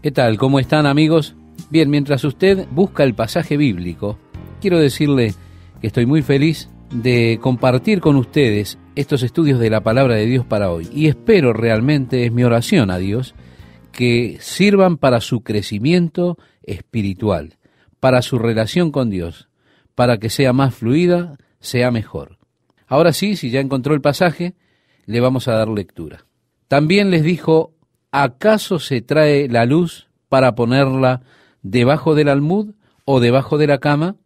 ¿Qué tal? ¿Cómo están amigos? Bien, mientras usted busca el pasaje bíblico, quiero decirle que estoy muy feliz de compartir con ustedes estos estudios de la palabra de Dios para hoy. Y espero realmente, es mi oración a Dios, que sirvan para su crecimiento espiritual, para su relación con Dios, para que sea más fluida, sea mejor. Ahora sí, si ya encontró el pasaje, le vamos a dar lectura. También les dijo ¿acaso se trae la luz para ponerla debajo del almud o debajo de la cama?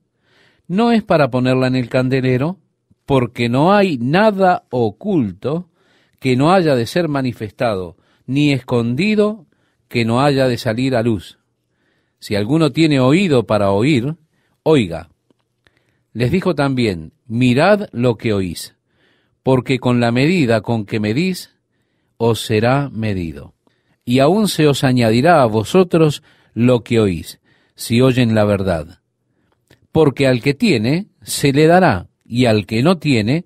No es para ponerla en el candelero, porque no hay nada oculto que no haya de ser manifestado, ni escondido que no haya de salir a luz. Si alguno tiene oído para oír, oiga. Les dijo también, mirad lo que oís, porque con la medida con que medís, os será medido y aún se os añadirá a vosotros lo que oís, si oyen la verdad. Porque al que tiene, se le dará, y al que no tiene,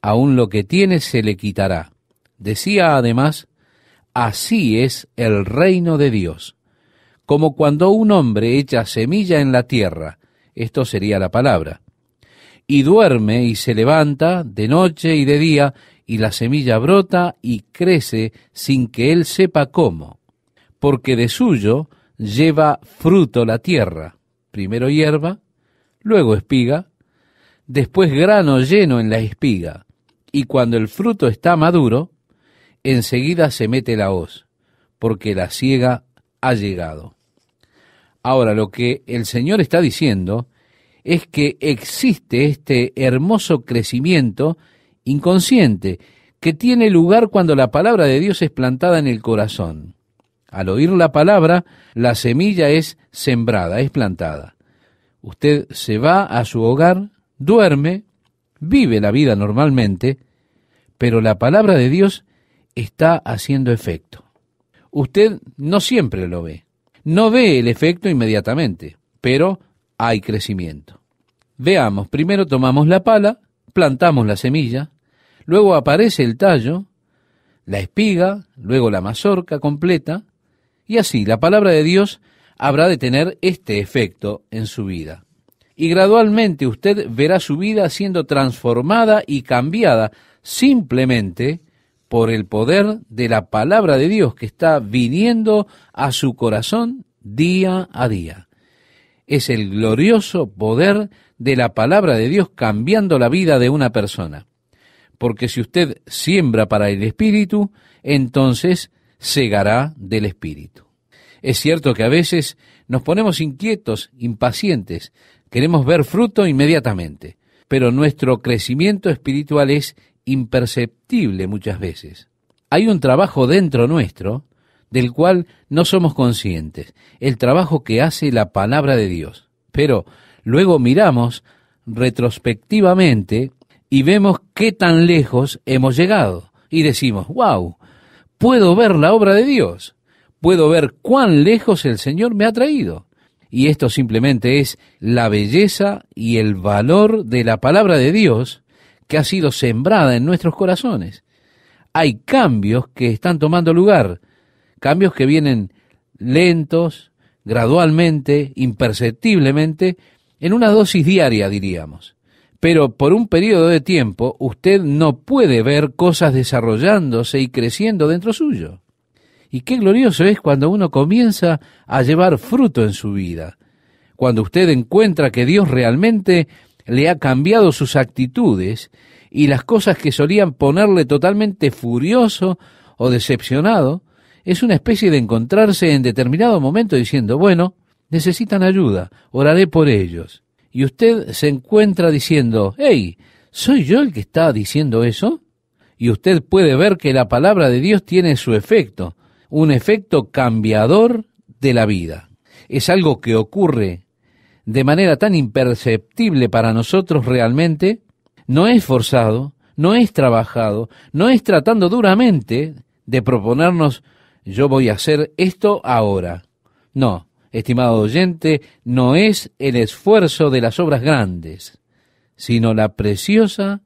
aún lo que tiene se le quitará. Decía además, así es el reino de Dios. Como cuando un hombre echa semilla en la tierra, esto sería la palabra, y duerme y se levanta de noche y de día, y la semilla brota y crece sin que él sepa cómo, porque de suyo lleva fruto la tierra, primero hierba, luego espiga, después grano lleno en la espiga, y cuando el fruto está maduro, enseguida se mete la hoz, porque la siega ha llegado. Ahora, lo que el Señor está diciendo es que existe este hermoso crecimiento inconsciente, que tiene lugar cuando la palabra de Dios es plantada en el corazón. Al oír la palabra, la semilla es sembrada, es plantada. Usted se va a su hogar, duerme, vive la vida normalmente, pero la palabra de Dios está haciendo efecto. Usted no siempre lo ve, no ve el efecto inmediatamente, pero hay crecimiento. Veamos, primero tomamos la pala, plantamos la semilla, Luego aparece el tallo, la espiga, luego la mazorca completa, y así la palabra de Dios habrá de tener este efecto en su vida. Y gradualmente usted verá su vida siendo transformada y cambiada simplemente por el poder de la palabra de Dios que está viniendo a su corazón día a día. Es el glorioso poder de la palabra de Dios cambiando la vida de una persona porque si usted siembra para el Espíritu, entonces segará del Espíritu. Es cierto que a veces nos ponemos inquietos, impacientes, queremos ver fruto inmediatamente, pero nuestro crecimiento espiritual es imperceptible muchas veces. Hay un trabajo dentro nuestro del cual no somos conscientes, el trabajo que hace la palabra de Dios. Pero luego miramos retrospectivamente y vemos qué tan lejos hemos llegado y decimos, wow, puedo ver la obra de Dios, puedo ver cuán lejos el Señor me ha traído. Y esto simplemente es la belleza y el valor de la palabra de Dios que ha sido sembrada en nuestros corazones. Hay cambios que están tomando lugar, cambios que vienen lentos, gradualmente, imperceptiblemente, en una dosis diaria, diríamos pero por un periodo de tiempo usted no puede ver cosas desarrollándose y creciendo dentro suyo. Y qué glorioso es cuando uno comienza a llevar fruto en su vida, cuando usted encuentra que Dios realmente le ha cambiado sus actitudes y las cosas que solían ponerle totalmente furioso o decepcionado, es una especie de encontrarse en determinado momento diciendo, bueno, necesitan ayuda, oraré por ellos y usted se encuentra diciendo, hey, ¿soy yo el que está diciendo eso? Y usted puede ver que la palabra de Dios tiene su efecto, un efecto cambiador de la vida. Es algo que ocurre de manera tan imperceptible para nosotros realmente, no es forzado, no es trabajado, no es tratando duramente de proponernos yo voy a hacer esto ahora. No, estimado oyente, no es el esfuerzo de las obras grandes, sino la preciosa,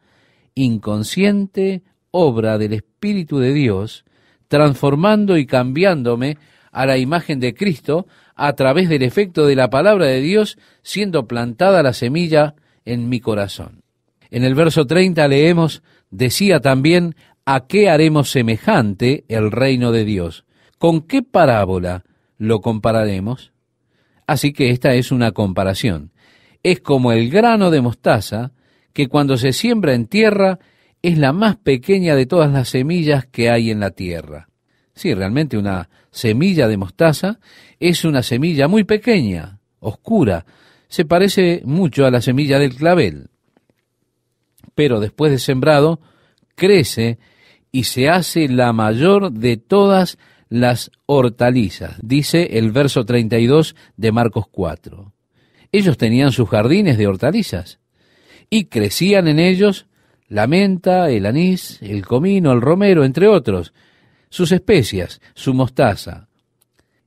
inconsciente obra del Espíritu de Dios, transformando y cambiándome a la imagen de Cristo a través del efecto de la palabra de Dios siendo plantada la semilla en mi corazón. En el verso 30 leemos, decía también, ¿a qué haremos semejante el reino de Dios? ¿Con qué parábola lo compararemos? Así que esta es una comparación. Es como el grano de mostaza que cuando se siembra en tierra es la más pequeña de todas las semillas que hay en la tierra. Sí, realmente una semilla de mostaza es una semilla muy pequeña, oscura, se parece mucho a la semilla del clavel. Pero después de sembrado, crece y se hace la mayor de todas las hortalizas, dice el verso 32 de Marcos 4. Ellos tenían sus jardines de hortalizas y crecían en ellos la menta, el anís, el comino, el romero, entre otros, sus especias, su mostaza.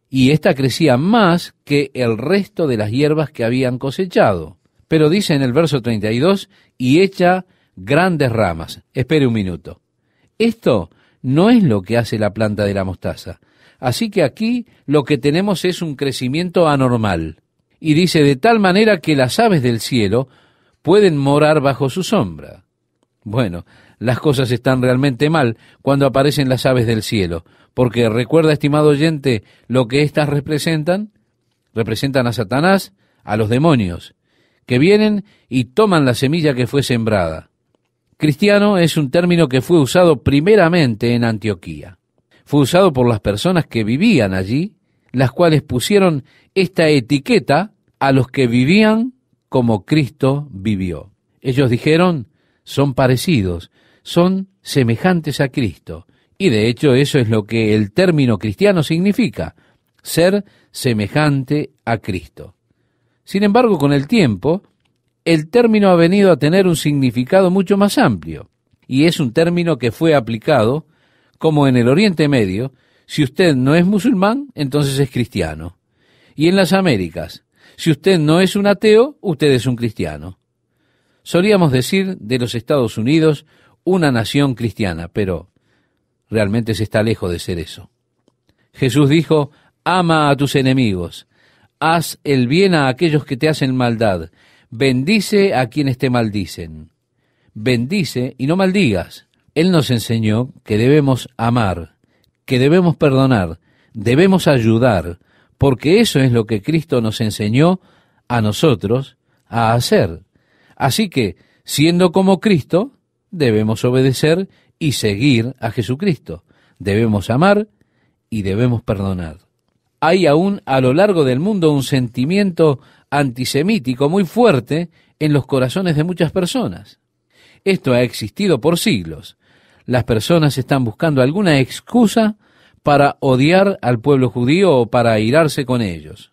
Y ésta crecía más que el resto de las hierbas que habían cosechado. Pero dice en el verso 32, y echa grandes ramas. Espere un minuto. Esto no es lo que hace la planta de la mostaza. Así que aquí lo que tenemos es un crecimiento anormal. Y dice, de tal manera que las aves del cielo pueden morar bajo su sombra. Bueno, las cosas están realmente mal cuando aparecen las aves del cielo, porque recuerda, estimado oyente, lo que éstas representan. Representan a Satanás, a los demonios, que vienen y toman la semilla que fue sembrada. Cristiano es un término que fue usado primeramente en Antioquía. Fue usado por las personas que vivían allí, las cuales pusieron esta etiqueta a los que vivían como Cristo vivió. Ellos dijeron, son parecidos, son semejantes a Cristo. Y de hecho eso es lo que el término cristiano significa, ser semejante a Cristo. Sin embargo, con el tiempo, el término ha venido a tener un significado mucho más amplio, y es un término que fue aplicado, como en el Oriente Medio, si usted no es musulmán, entonces es cristiano. Y en las Américas, si usted no es un ateo, usted es un cristiano. Solíamos decir de los Estados Unidos una nación cristiana, pero realmente se está lejos de ser eso. Jesús dijo, ama a tus enemigos, haz el bien a aquellos que te hacen maldad, bendice a quienes te maldicen, bendice y no maldigas. Él nos enseñó que debemos amar, que debemos perdonar, debemos ayudar, porque eso es lo que Cristo nos enseñó a nosotros a hacer. Así que, siendo como Cristo, debemos obedecer y seguir a Jesucristo. Debemos amar y debemos perdonar. Hay aún a lo largo del mundo un sentimiento antisemítico muy fuerte en los corazones de muchas personas. Esto ha existido por siglos. Las personas están buscando alguna excusa para odiar al pueblo judío o para irarse con ellos.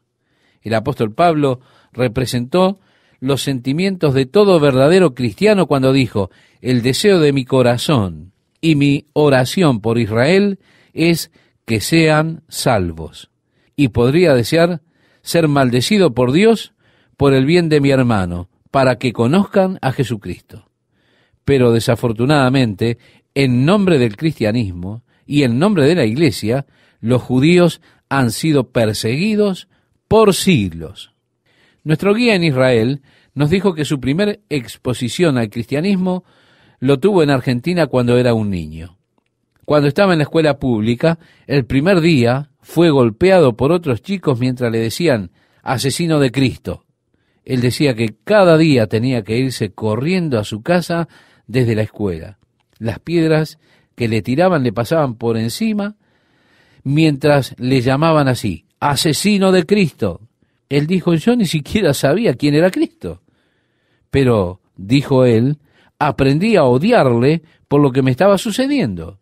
El apóstol Pablo representó los sentimientos de todo verdadero cristiano cuando dijo, el deseo de mi corazón y mi oración por Israel es que sean salvos. Y podría desear ser maldecido por Dios por el bien de mi hermano, para que conozcan a Jesucristo. Pero desafortunadamente, en nombre del cristianismo y en nombre de la Iglesia, los judíos han sido perseguidos por siglos. Nuestro guía en Israel nos dijo que su primer exposición al cristianismo lo tuvo en Argentina cuando era un niño. Cuando estaba en la escuela pública, el primer día fue golpeado por otros chicos mientras le decían asesino de Cristo. Él decía que cada día tenía que irse corriendo a su casa desde la escuela. Las piedras que le tiraban le pasaban por encima mientras le llamaban así, asesino de Cristo. Él dijo, yo ni siquiera sabía quién era Cristo. Pero, dijo él, aprendí a odiarle por lo que me estaba sucediendo.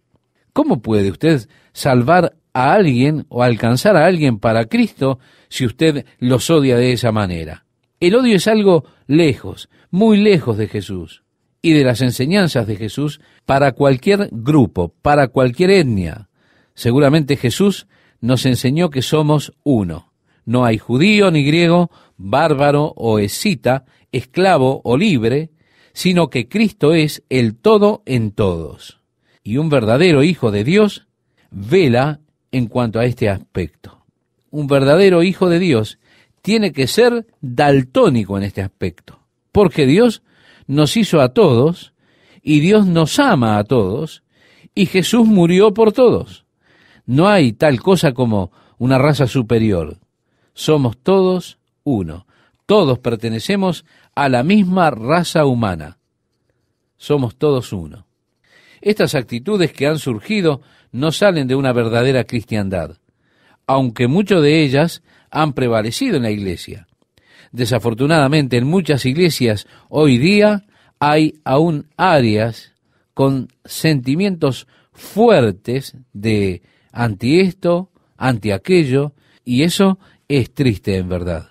¿Cómo puede usted salvar a alguien o alcanzar a alguien para Cristo si usted los odia de esa manera. El odio es algo lejos, muy lejos de Jesús y de las enseñanzas de Jesús para cualquier grupo, para cualquier etnia. Seguramente Jesús nos enseñó que somos uno. No hay judío ni griego, bárbaro o escita, esclavo o libre, sino que Cristo es el todo en todos. Y un verdadero Hijo de Dios vela en cuanto a este aspecto. Un verdadero hijo de Dios tiene que ser daltónico en este aspecto, porque Dios nos hizo a todos y Dios nos ama a todos y Jesús murió por todos. No hay tal cosa como una raza superior. Somos todos uno. Todos pertenecemos a la misma raza humana. Somos todos uno. Estas actitudes que han surgido no salen de una verdadera cristiandad, aunque muchas de ellas han prevalecido en la iglesia. Desafortunadamente en muchas iglesias hoy día hay aún áreas con sentimientos fuertes de anti esto, anti aquello, y eso es triste en verdad.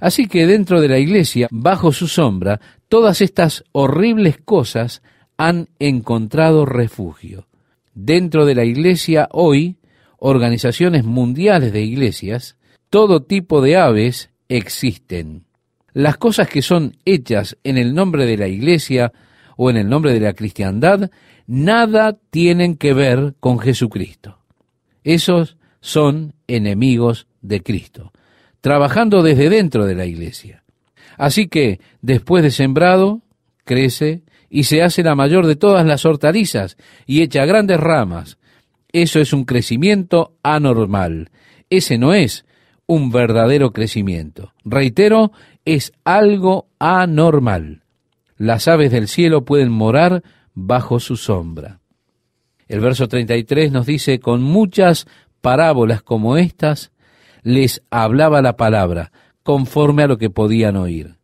Así que dentro de la iglesia, bajo su sombra, todas estas horribles cosas han encontrado refugio dentro de la iglesia hoy, organizaciones mundiales de iglesias, todo tipo de aves existen. Las cosas que son hechas en el nombre de la iglesia o en el nombre de la cristiandad, nada tienen que ver con Jesucristo. Esos son enemigos de Cristo, trabajando desde dentro de la iglesia. Así que, después de sembrado, crece, y se hace la mayor de todas las hortalizas y echa grandes ramas. Eso es un crecimiento anormal. Ese no es un verdadero crecimiento. Reitero, es algo anormal. Las aves del cielo pueden morar bajo su sombra. El verso 33 nos dice, con muchas parábolas como estas, les hablaba la palabra, conforme a lo que podían oír.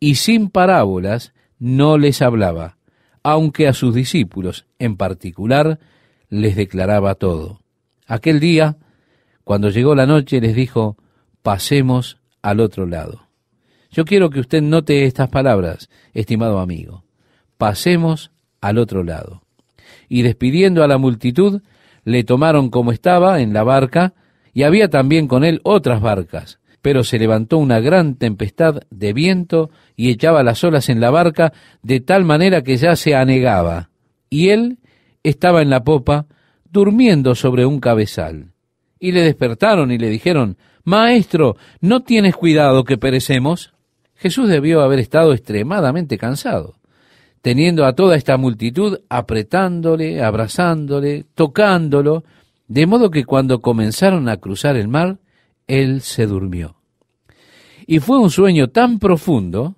Y sin parábolas, no les hablaba, aunque a sus discípulos en particular les declaraba todo. Aquel día, cuando llegó la noche, les dijo, pasemos al otro lado. Yo quiero que usted note estas palabras, estimado amigo. Pasemos al otro lado. Y despidiendo a la multitud, le tomaron como estaba en la barca, y había también con él otras barcas pero se levantó una gran tempestad de viento y echaba las olas en la barca de tal manera que ya se anegaba, y él estaba en la popa, durmiendo sobre un cabezal. Y le despertaron y le dijeron, Maestro, ¿no tienes cuidado que perecemos? Jesús debió haber estado extremadamente cansado, teniendo a toda esta multitud apretándole, abrazándole, tocándolo, de modo que cuando comenzaron a cruzar el mar, él se durmió. Y fue un sueño tan profundo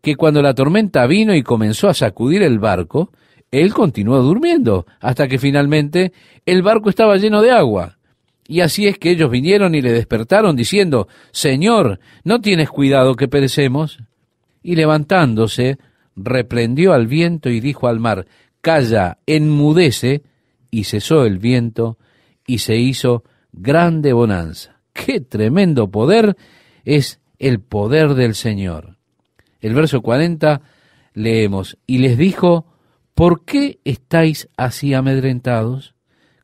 que cuando la tormenta vino y comenzó a sacudir el barco, él continuó durmiendo hasta que finalmente el barco estaba lleno de agua. Y así es que ellos vinieron y le despertaron diciendo, Señor, ¿no tienes cuidado que perecemos? Y levantándose, reprendió al viento y dijo al mar, Calla, enmudece, y cesó el viento, y se hizo grande bonanza. Qué tremendo poder es el poder del Señor. El verso 40 leemos, y les dijo, ¿por qué estáis así amedrentados?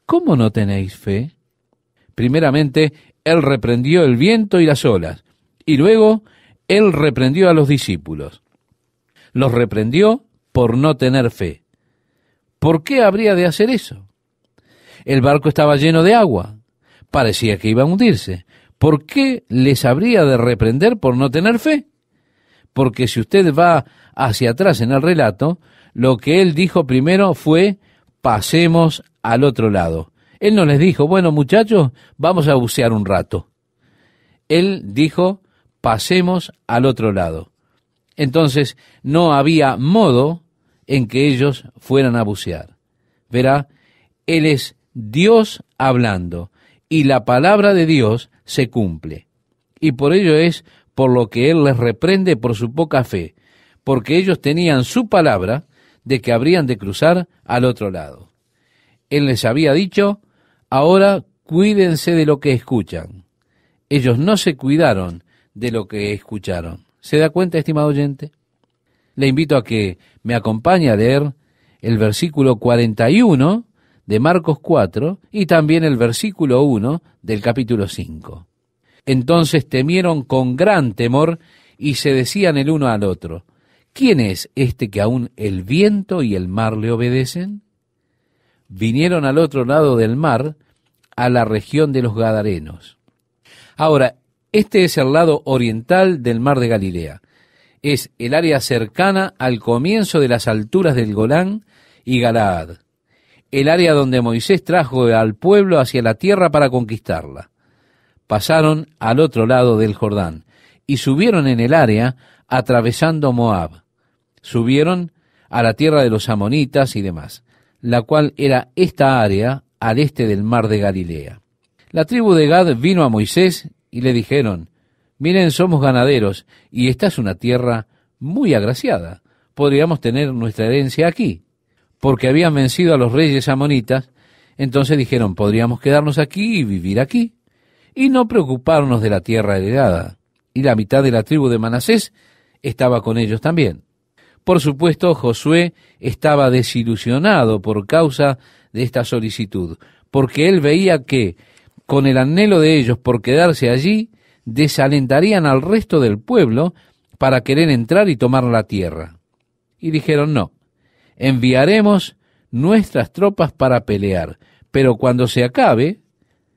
¿Cómo no tenéis fe? Primeramente, él reprendió el viento y las olas, y luego él reprendió a los discípulos. Los reprendió por no tener fe. ¿Por qué habría de hacer eso? El barco estaba lleno de agua parecía que iba a hundirse. ¿Por qué les habría de reprender por no tener fe? Porque si usted va hacia atrás en el relato, lo que él dijo primero fue pasemos al otro lado. Él no les dijo, bueno muchachos, vamos a bucear un rato. Él dijo, pasemos al otro lado. Entonces no había modo en que ellos fueran a bucear. Verá, Él es Dios hablando y la palabra de Dios se cumple. Y por ello es por lo que Él les reprende por su poca fe, porque ellos tenían su palabra de que habrían de cruzar al otro lado. Él les había dicho, ahora cuídense de lo que escuchan. Ellos no se cuidaron de lo que escucharon. ¿Se da cuenta, estimado oyente? Le invito a que me acompañe a leer el versículo 41 de Marcos 4 y también el versículo 1 del capítulo 5. Entonces temieron con gran temor y se decían el uno al otro, ¿quién es este que aún el viento y el mar le obedecen? Vinieron al otro lado del mar, a la región de los Gadarenos. Ahora, este es el lado oriental del mar de Galilea. Es el área cercana al comienzo de las alturas del Golán y Galaad el área donde Moisés trajo al pueblo hacia la tierra para conquistarla. Pasaron al otro lado del Jordán y subieron en el área atravesando Moab. Subieron a la tierra de los amonitas y demás, la cual era esta área al este del mar de Galilea. La tribu de Gad vino a Moisés y le dijeron, miren, somos ganaderos y esta es una tierra muy agraciada, podríamos tener nuestra herencia aquí porque habían vencido a los reyes amonitas, entonces dijeron, podríamos quedarnos aquí y vivir aquí, y no preocuparnos de la tierra heredada. Y la mitad de la tribu de Manasés estaba con ellos también. Por supuesto, Josué estaba desilusionado por causa de esta solicitud, porque él veía que, con el anhelo de ellos por quedarse allí, desalentarían al resto del pueblo para querer entrar y tomar la tierra. Y dijeron, no, enviaremos nuestras tropas para pelear, pero cuando se acabe,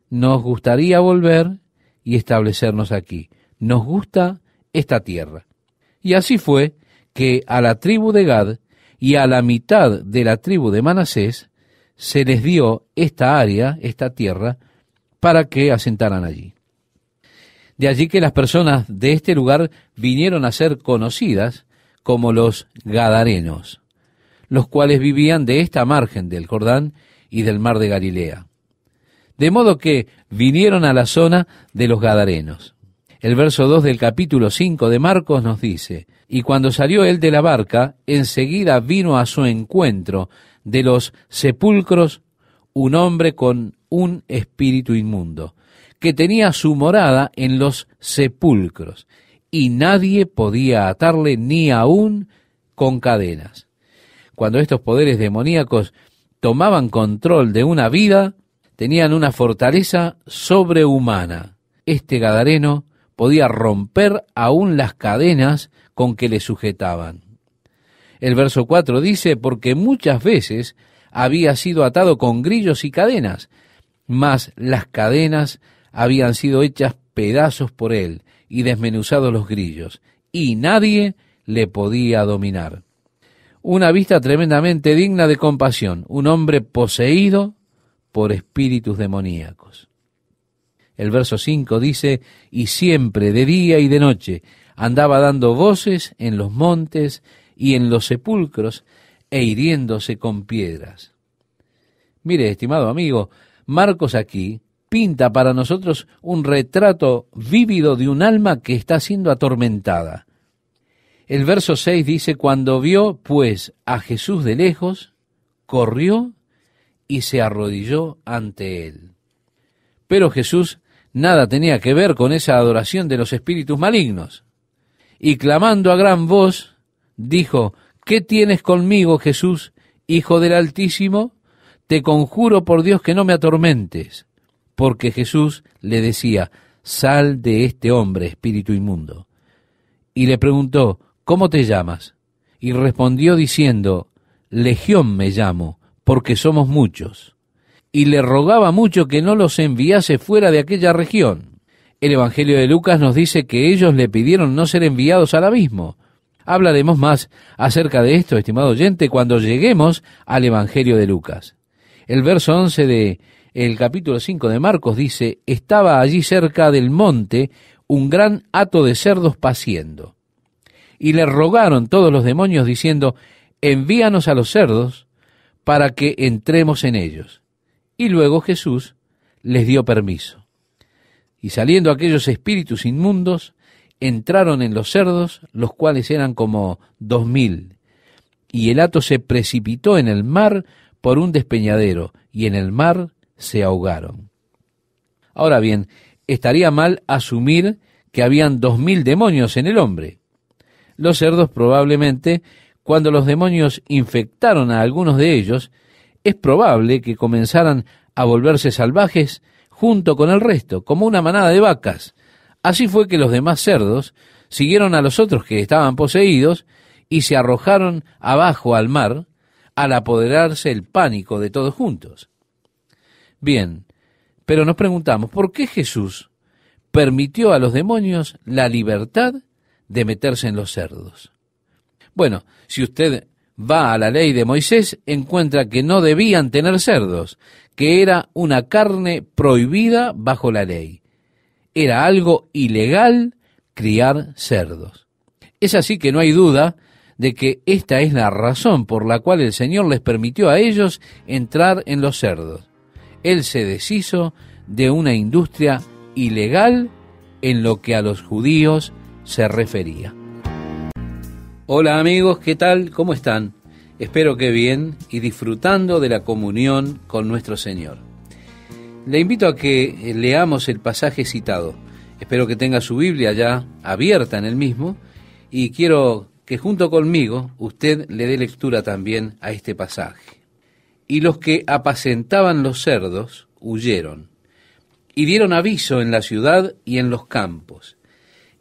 nos gustaría volver y establecernos aquí. Nos gusta esta tierra. Y así fue que a la tribu de Gad y a la mitad de la tribu de Manasés se les dio esta área, esta tierra, para que asentaran allí. De allí que las personas de este lugar vinieron a ser conocidas como los Gadarenos los cuales vivían de esta margen del Jordán y del mar de Galilea. De modo que vinieron a la zona de los Gadarenos. El verso 2 del capítulo 5 de Marcos nos dice, Y cuando salió él de la barca, enseguida vino a su encuentro de los sepulcros un hombre con un espíritu inmundo, que tenía su morada en los sepulcros, y nadie podía atarle ni aún con cadenas cuando estos poderes demoníacos tomaban control de una vida, tenían una fortaleza sobrehumana. Este Gadareno podía romper aún las cadenas con que le sujetaban. El verso 4 dice, porque muchas veces había sido atado con grillos y cadenas, mas las cadenas habían sido hechas pedazos por él y desmenuzados los grillos, y nadie le podía dominar una vista tremendamente digna de compasión, un hombre poseído por espíritus demoníacos. El verso 5 dice, y siempre, de día y de noche, andaba dando voces en los montes y en los sepulcros, e hiriéndose con piedras. Mire, estimado amigo, Marcos aquí pinta para nosotros un retrato vívido de un alma que está siendo atormentada el verso 6 dice, cuando vio pues a Jesús de lejos, corrió y se arrodilló ante él. Pero Jesús nada tenía que ver con esa adoración de los espíritus malignos. Y clamando a gran voz, dijo, ¿qué tienes conmigo, Jesús, Hijo del Altísimo? Te conjuro por Dios que no me atormentes. Porque Jesús le decía, sal de este hombre, espíritu inmundo. Y le preguntó, ¿cómo te llamas? Y respondió diciendo, Legión me llamo, porque somos muchos. Y le rogaba mucho que no los enviase fuera de aquella región. El Evangelio de Lucas nos dice que ellos le pidieron no ser enviados al abismo. Hablaremos más acerca de esto, estimado oyente, cuando lleguemos al Evangelio de Lucas. El verso 11 de el capítulo 5 de Marcos dice, estaba allí cerca del monte un gran hato de cerdos paciendo y le rogaron todos los demonios diciendo, envíanos a los cerdos para que entremos en ellos. Y luego Jesús les dio permiso. Y saliendo aquellos espíritus inmundos, entraron en los cerdos, los cuales eran como dos mil. Y el hato se precipitó en el mar por un despeñadero, y en el mar se ahogaron. Ahora bien, estaría mal asumir que habían dos mil demonios en el hombre. Los cerdos probablemente, cuando los demonios infectaron a algunos de ellos, es probable que comenzaran a volverse salvajes junto con el resto, como una manada de vacas. Así fue que los demás cerdos siguieron a los otros que estaban poseídos y se arrojaron abajo al mar al apoderarse el pánico de todos juntos. Bien, pero nos preguntamos, ¿por qué Jesús permitió a los demonios la libertad de meterse en los cerdos. Bueno, si usted va a la ley de Moisés, encuentra que no debían tener cerdos, que era una carne prohibida bajo la ley. Era algo ilegal criar cerdos. Es así que no hay duda de que esta es la razón por la cual el Señor les permitió a ellos entrar en los cerdos. Él se deshizo de una industria ilegal en lo que a los judíos se refería. Hola amigos, ¿qué tal? ¿Cómo están? Espero que bien y disfrutando de la comunión con nuestro Señor. Le invito a que eh, leamos el pasaje citado. Espero que tenga su Biblia ya abierta en el mismo y quiero que junto conmigo usted le dé lectura también a este pasaje. Y los que apacentaban los cerdos huyeron y dieron aviso en la ciudad y en los campos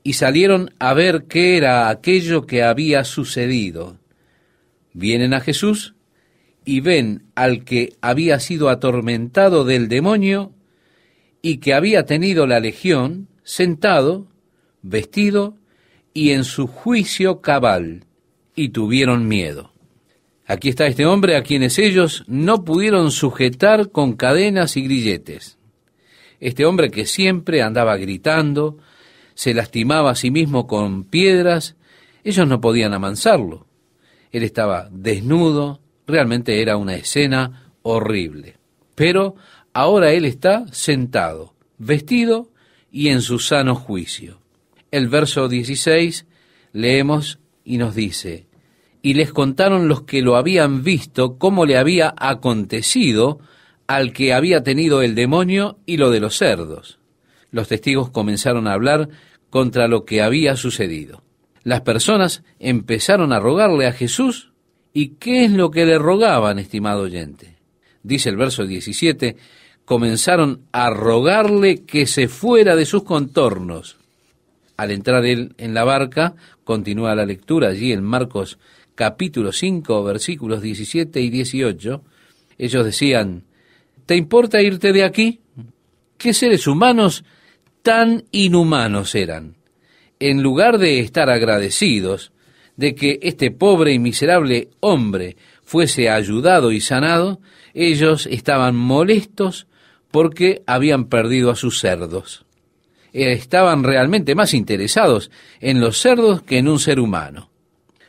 y salieron a ver qué era aquello que había sucedido. Vienen a Jesús y ven al que había sido atormentado del demonio y que había tenido la legión, sentado, vestido y en su juicio cabal, y tuvieron miedo. Aquí está este hombre a quienes ellos no pudieron sujetar con cadenas y grilletes. Este hombre que siempre andaba gritando, se lastimaba a sí mismo con piedras, ellos no podían amansarlo. Él estaba desnudo, realmente era una escena horrible. Pero ahora él está sentado, vestido y en su sano juicio. El verso 16 leemos y nos dice, y les contaron los que lo habían visto cómo le había acontecido al que había tenido el demonio y lo de los cerdos. Los testigos comenzaron a hablar contra lo que había sucedido. Las personas empezaron a rogarle a Jesús. ¿Y qué es lo que le rogaban, estimado oyente? Dice el verso 17, comenzaron a rogarle que se fuera de sus contornos. Al entrar él en la barca, continúa la lectura allí en Marcos capítulo 5, versículos 17 y 18, ellos decían, ¿te importa irte de aquí? qué seres humanos tan inhumanos eran. En lugar de estar agradecidos de que este pobre y miserable hombre fuese ayudado y sanado, ellos estaban molestos porque habían perdido a sus cerdos. Eh, estaban realmente más interesados en los cerdos que en un ser humano.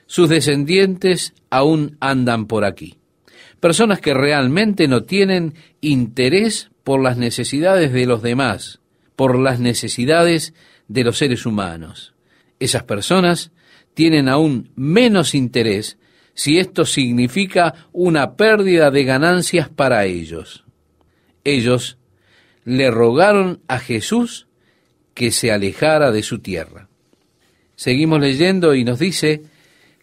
Sus descendientes aún andan por aquí. Personas que realmente no tienen interés por las necesidades de los demás, por las necesidades de los seres humanos. Esas personas tienen aún menos interés si esto significa una pérdida de ganancias para ellos. Ellos le rogaron a Jesús que se alejara de su tierra. Seguimos leyendo y nos dice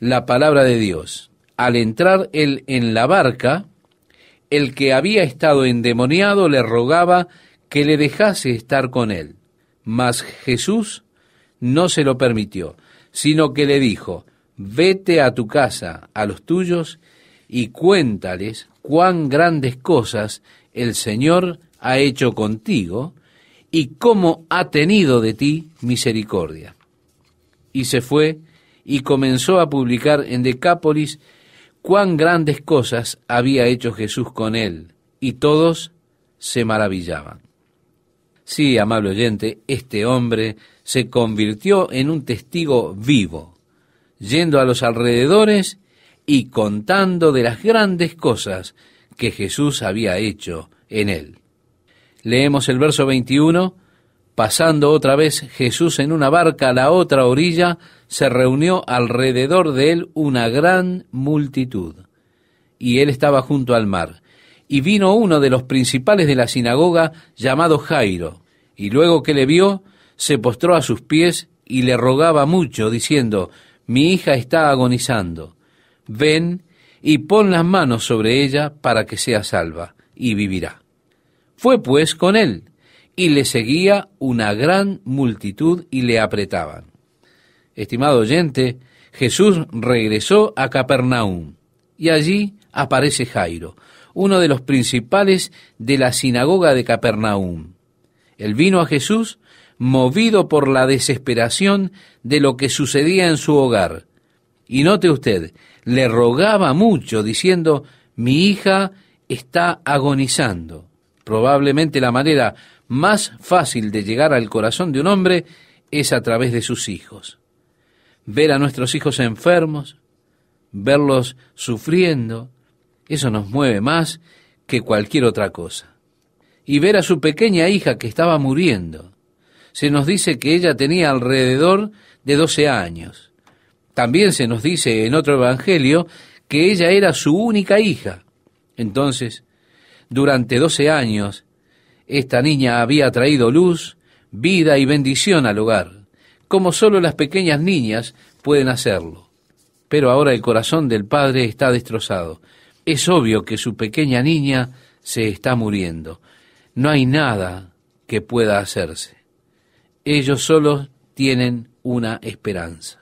la palabra de Dios. Al entrar él en la barca, el que había estado endemoniado le rogaba que le dejase estar con él. Mas Jesús no se lo permitió, sino que le dijo, vete a tu casa, a los tuyos, y cuéntales cuán grandes cosas el Señor ha hecho contigo y cómo ha tenido de ti misericordia. Y se fue y comenzó a publicar en Decápolis cuán grandes cosas había hecho Jesús con él, y todos se maravillaban. Sí, amable oyente, este hombre se convirtió en un testigo vivo, yendo a los alrededores y contando de las grandes cosas que Jesús había hecho en él. Leemos el verso 21, pasando otra vez Jesús en una barca a la otra orilla, se reunió alrededor de él una gran multitud, y él estaba junto al mar. Y vino uno de los principales de la sinagoga, llamado Jairo, y luego que le vio, se postró a sus pies y le rogaba mucho, diciendo, Mi hija está agonizando, ven y pon las manos sobre ella para que sea salva, y vivirá. Fue pues con él, y le seguía una gran multitud y le apretaban estimado oyente, Jesús regresó a Capernaum y allí aparece Jairo, uno de los principales de la sinagoga de Capernaum. Él vino a Jesús movido por la desesperación de lo que sucedía en su hogar. Y note usted, le rogaba mucho diciendo, mi hija está agonizando. Probablemente la manera más fácil de llegar al corazón de un hombre es a través de sus hijos ver a nuestros hijos enfermos, verlos sufriendo, eso nos mueve más que cualquier otra cosa. Y ver a su pequeña hija que estaba muriendo. Se nos dice que ella tenía alrededor de 12 años. También se nos dice en otro evangelio que ella era su única hija. Entonces, durante 12 años, esta niña había traído luz, vida y bendición al hogar como solo las pequeñas niñas pueden hacerlo. Pero ahora el corazón del padre está destrozado. Es obvio que su pequeña niña se está muriendo. No hay nada que pueda hacerse. Ellos solo tienen una esperanza.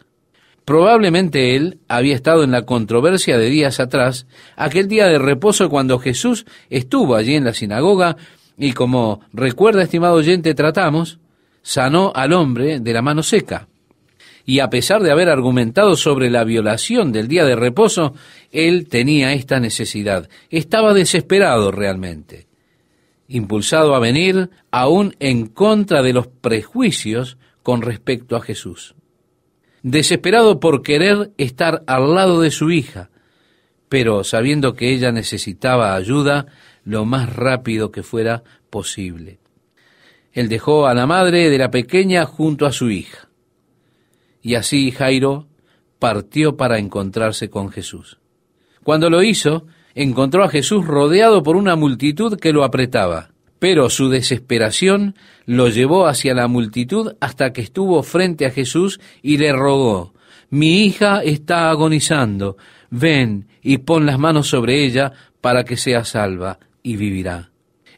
Probablemente él había estado en la controversia de días atrás, aquel día de reposo cuando Jesús estuvo allí en la sinagoga, y como recuerda, estimado oyente, tratamos, sanó al hombre de la mano seca. Y a pesar de haber argumentado sobre la violación del día de reposo, él tenía esta necesidad. Estaba desesperado realmente, impulsado a venir aún en contra de los prejuicios con respecto a Jesús. Desesperado por querer estar al lado de su hija, pero sabiendo que ella necesitaba ayuda lo más rápido que fuera posible. Él dejó a la madre de la pequeña junto a su hija. Y así Jairo partió para encontrarse con Jesús. Cuando lo hizo, encontró a Jesús rodeado por una multitud que lo apretaba, pero su desesperación lo llevó hacia la multitud hasta que estuvo frente a Jesús y le rogó, Mi hija está agonizando, ven y pon las manos sobre ella para que sea salva y vivirá.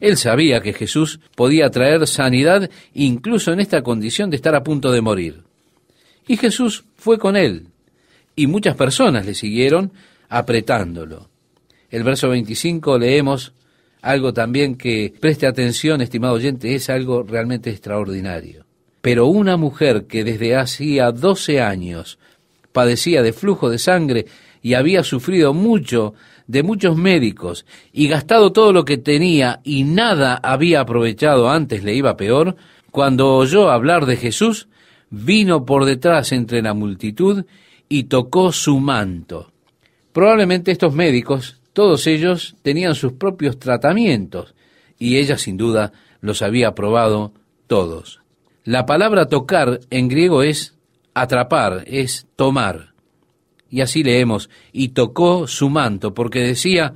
Él sabía que Jesús podía traer sanidad incluso en esta condición de estar a punto de morir. Y Jesús fue con él, y muchas personas le siguieron apretándolo. El verso 25 leemos algo también que, preste atención, estimado oyente, es algo realmente extraordinario. Pero una mujer que desde hacía 12 años padecía de flujo de sangre y había sufrido mucho de muchos médicos y gastado todo lo que tenía y nada había aprovechado antes le iba peor, cuando oyó hablar de Jesús, vino por detrás entre la multitud y tocó su manto. Probablemente estos médicos, todos ellos, tenían sus propios tratamientos, y ella sin duda los había probado todos. La palabra tocar en griego es atrapar, es tomar. Y así leemos, y tocó su manto, porque decía,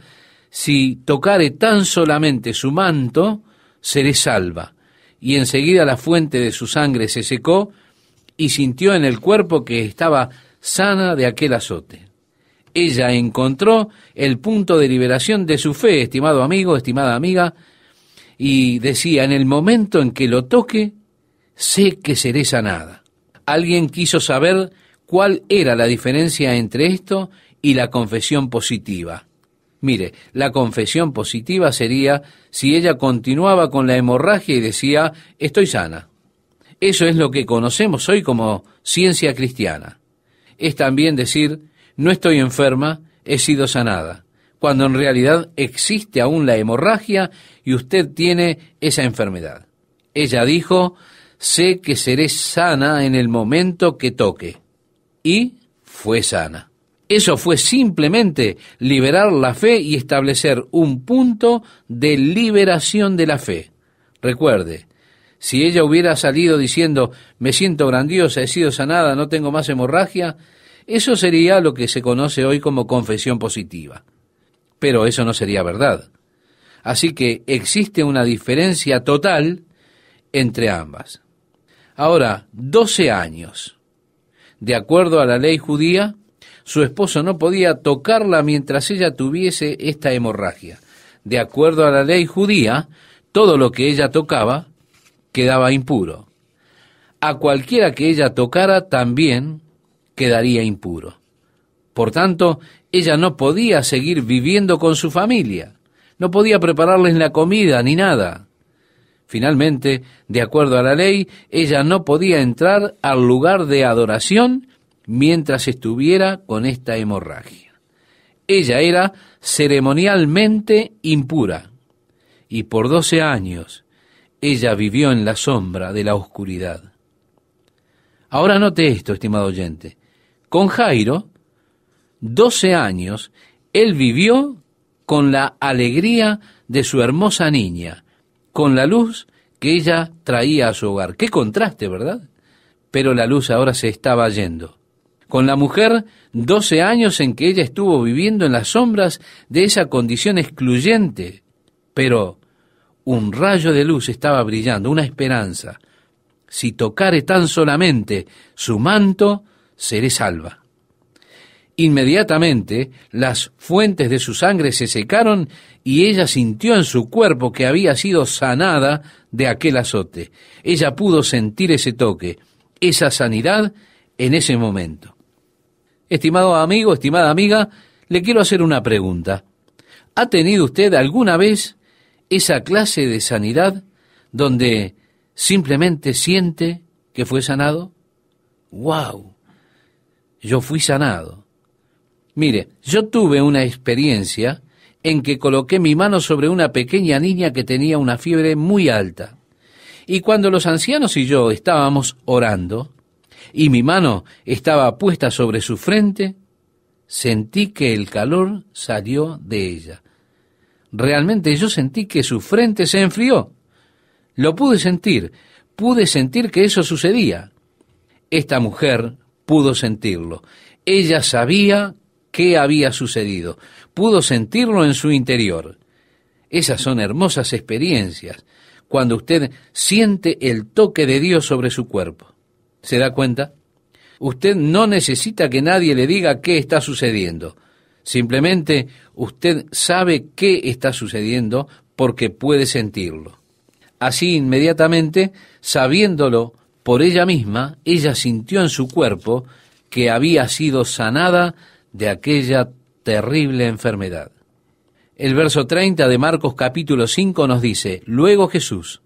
si tocare tan solamente su manto, seré salva. Y enseguida la fuente de su sangre se secó y sintió en el cuerpo que estaba sana de aquel azote. Ella encontró el punto de liberación de su fe, estimado amigo, estimada amiga, y decía, en el momento en que lo toque, sé que seré sanada. Alguien quiso saber cuál era la diferencia entre esto y la confesión positiva. Mire, la confesión positiva sería si ella continuaba con la hemorragia y decía, estoy sana. Eso es lo que conocemos hoy como ciencia cristiana. Es también decir, no estoy enferma, he sido sanada, cuando en realidad existe aún la hemorragia y usted tiene esa enfermedad. Ella dijo, sé que seré sana en el momento que toque y fue sana. Eso fue simplemente liberar la fe y establecer un punto de liberación de la fe. Recuerde, si ella hubiera salido diciendo, me siento grandiosa, he sido sanada, no tengo más hemorragia, eso sería lo que se conoce hoy como confesión positiva. Pero eso no sería verdad. Así que existe una diferencia total entre ambas. Ahora, 12 años de acuerdo a la ley judía, su esposo no podía tocarla mientras ella tuviese esta hemorragia. De acuerdo a la ley judía, todo lo que ella tocaba quedaba impuro. A cualquiera que ella tocara también quedaría impuro. Por tanto, ella no podía seguir viviendo con su familia, no podía prepararles la comida ni nada. Finalmente, de acuerdo a la ley, ella no podía entrar al lugar de adoración mientras estuviera con esta hemorragia. Ella era ceremonialmente impura y por doce años ella vivió en la sombra de la oscuridad. Ahora note esto, estimado oyente. Con Jairo, doce años, él vivió con la alegría de su hermosa niña, con la luz que ella traía a su hogar. Qué contraste, ¿verdad? Pero la luz ahora se estaba yendo. Con la mujer, 12 años en que ella estuvo viviendo en las sombras de esa condición excluyente, pero un rayo de luz estaba brillando, una esperanza. Si tocare tan solamente su manto, seré salva. Inmediatamente las fuentes de su sangre se secaron y ella sintió en su cuerpo que había sido sanada de aquel azote. Ella pudo sentir ese toque, esa sanidad en ese momento. Estimado amigo, estimada amiga, le quiero hacer una pregunta. ¿Ha tenido usted alguna vez esa clase de sanidad donde simplemente siente que fue sanado? ¡Wow! Yo fui sanado Mire, yo tuve una experiencia en que coloqué mi mano sobre una pequeña niña que tenía una fiebre muy alta. Y cuando los ancianos y yo estábamos orando, y mi mano estaba puesta sobre su frente, sentí que el calor salió de ella. Realmente yo sentí que su frente se enfrió. Lo pude sentir, pude sentir que eso sucedía. Esta mujer pudo sentirlo. Ella sabía qué había sucedido. Pudo sentirlo en su interior. Esas son hermosas experiencias, cuando usted siente el toque de Dios sobre su cuerpo. ¿Se da cuenta? Usted no necesita que nadie le diga qué está sucediendo. Simplemente usted sabe qué está sucediendo porque puede sentirlo. Así inmediatamente, sabiéndolo por ella misma, ella sintió en su cuerpo que había sido sanada de aquella terrible enfermedad. El verso 30 de Marcos capítulo 5 nos dice, Luego Jesús,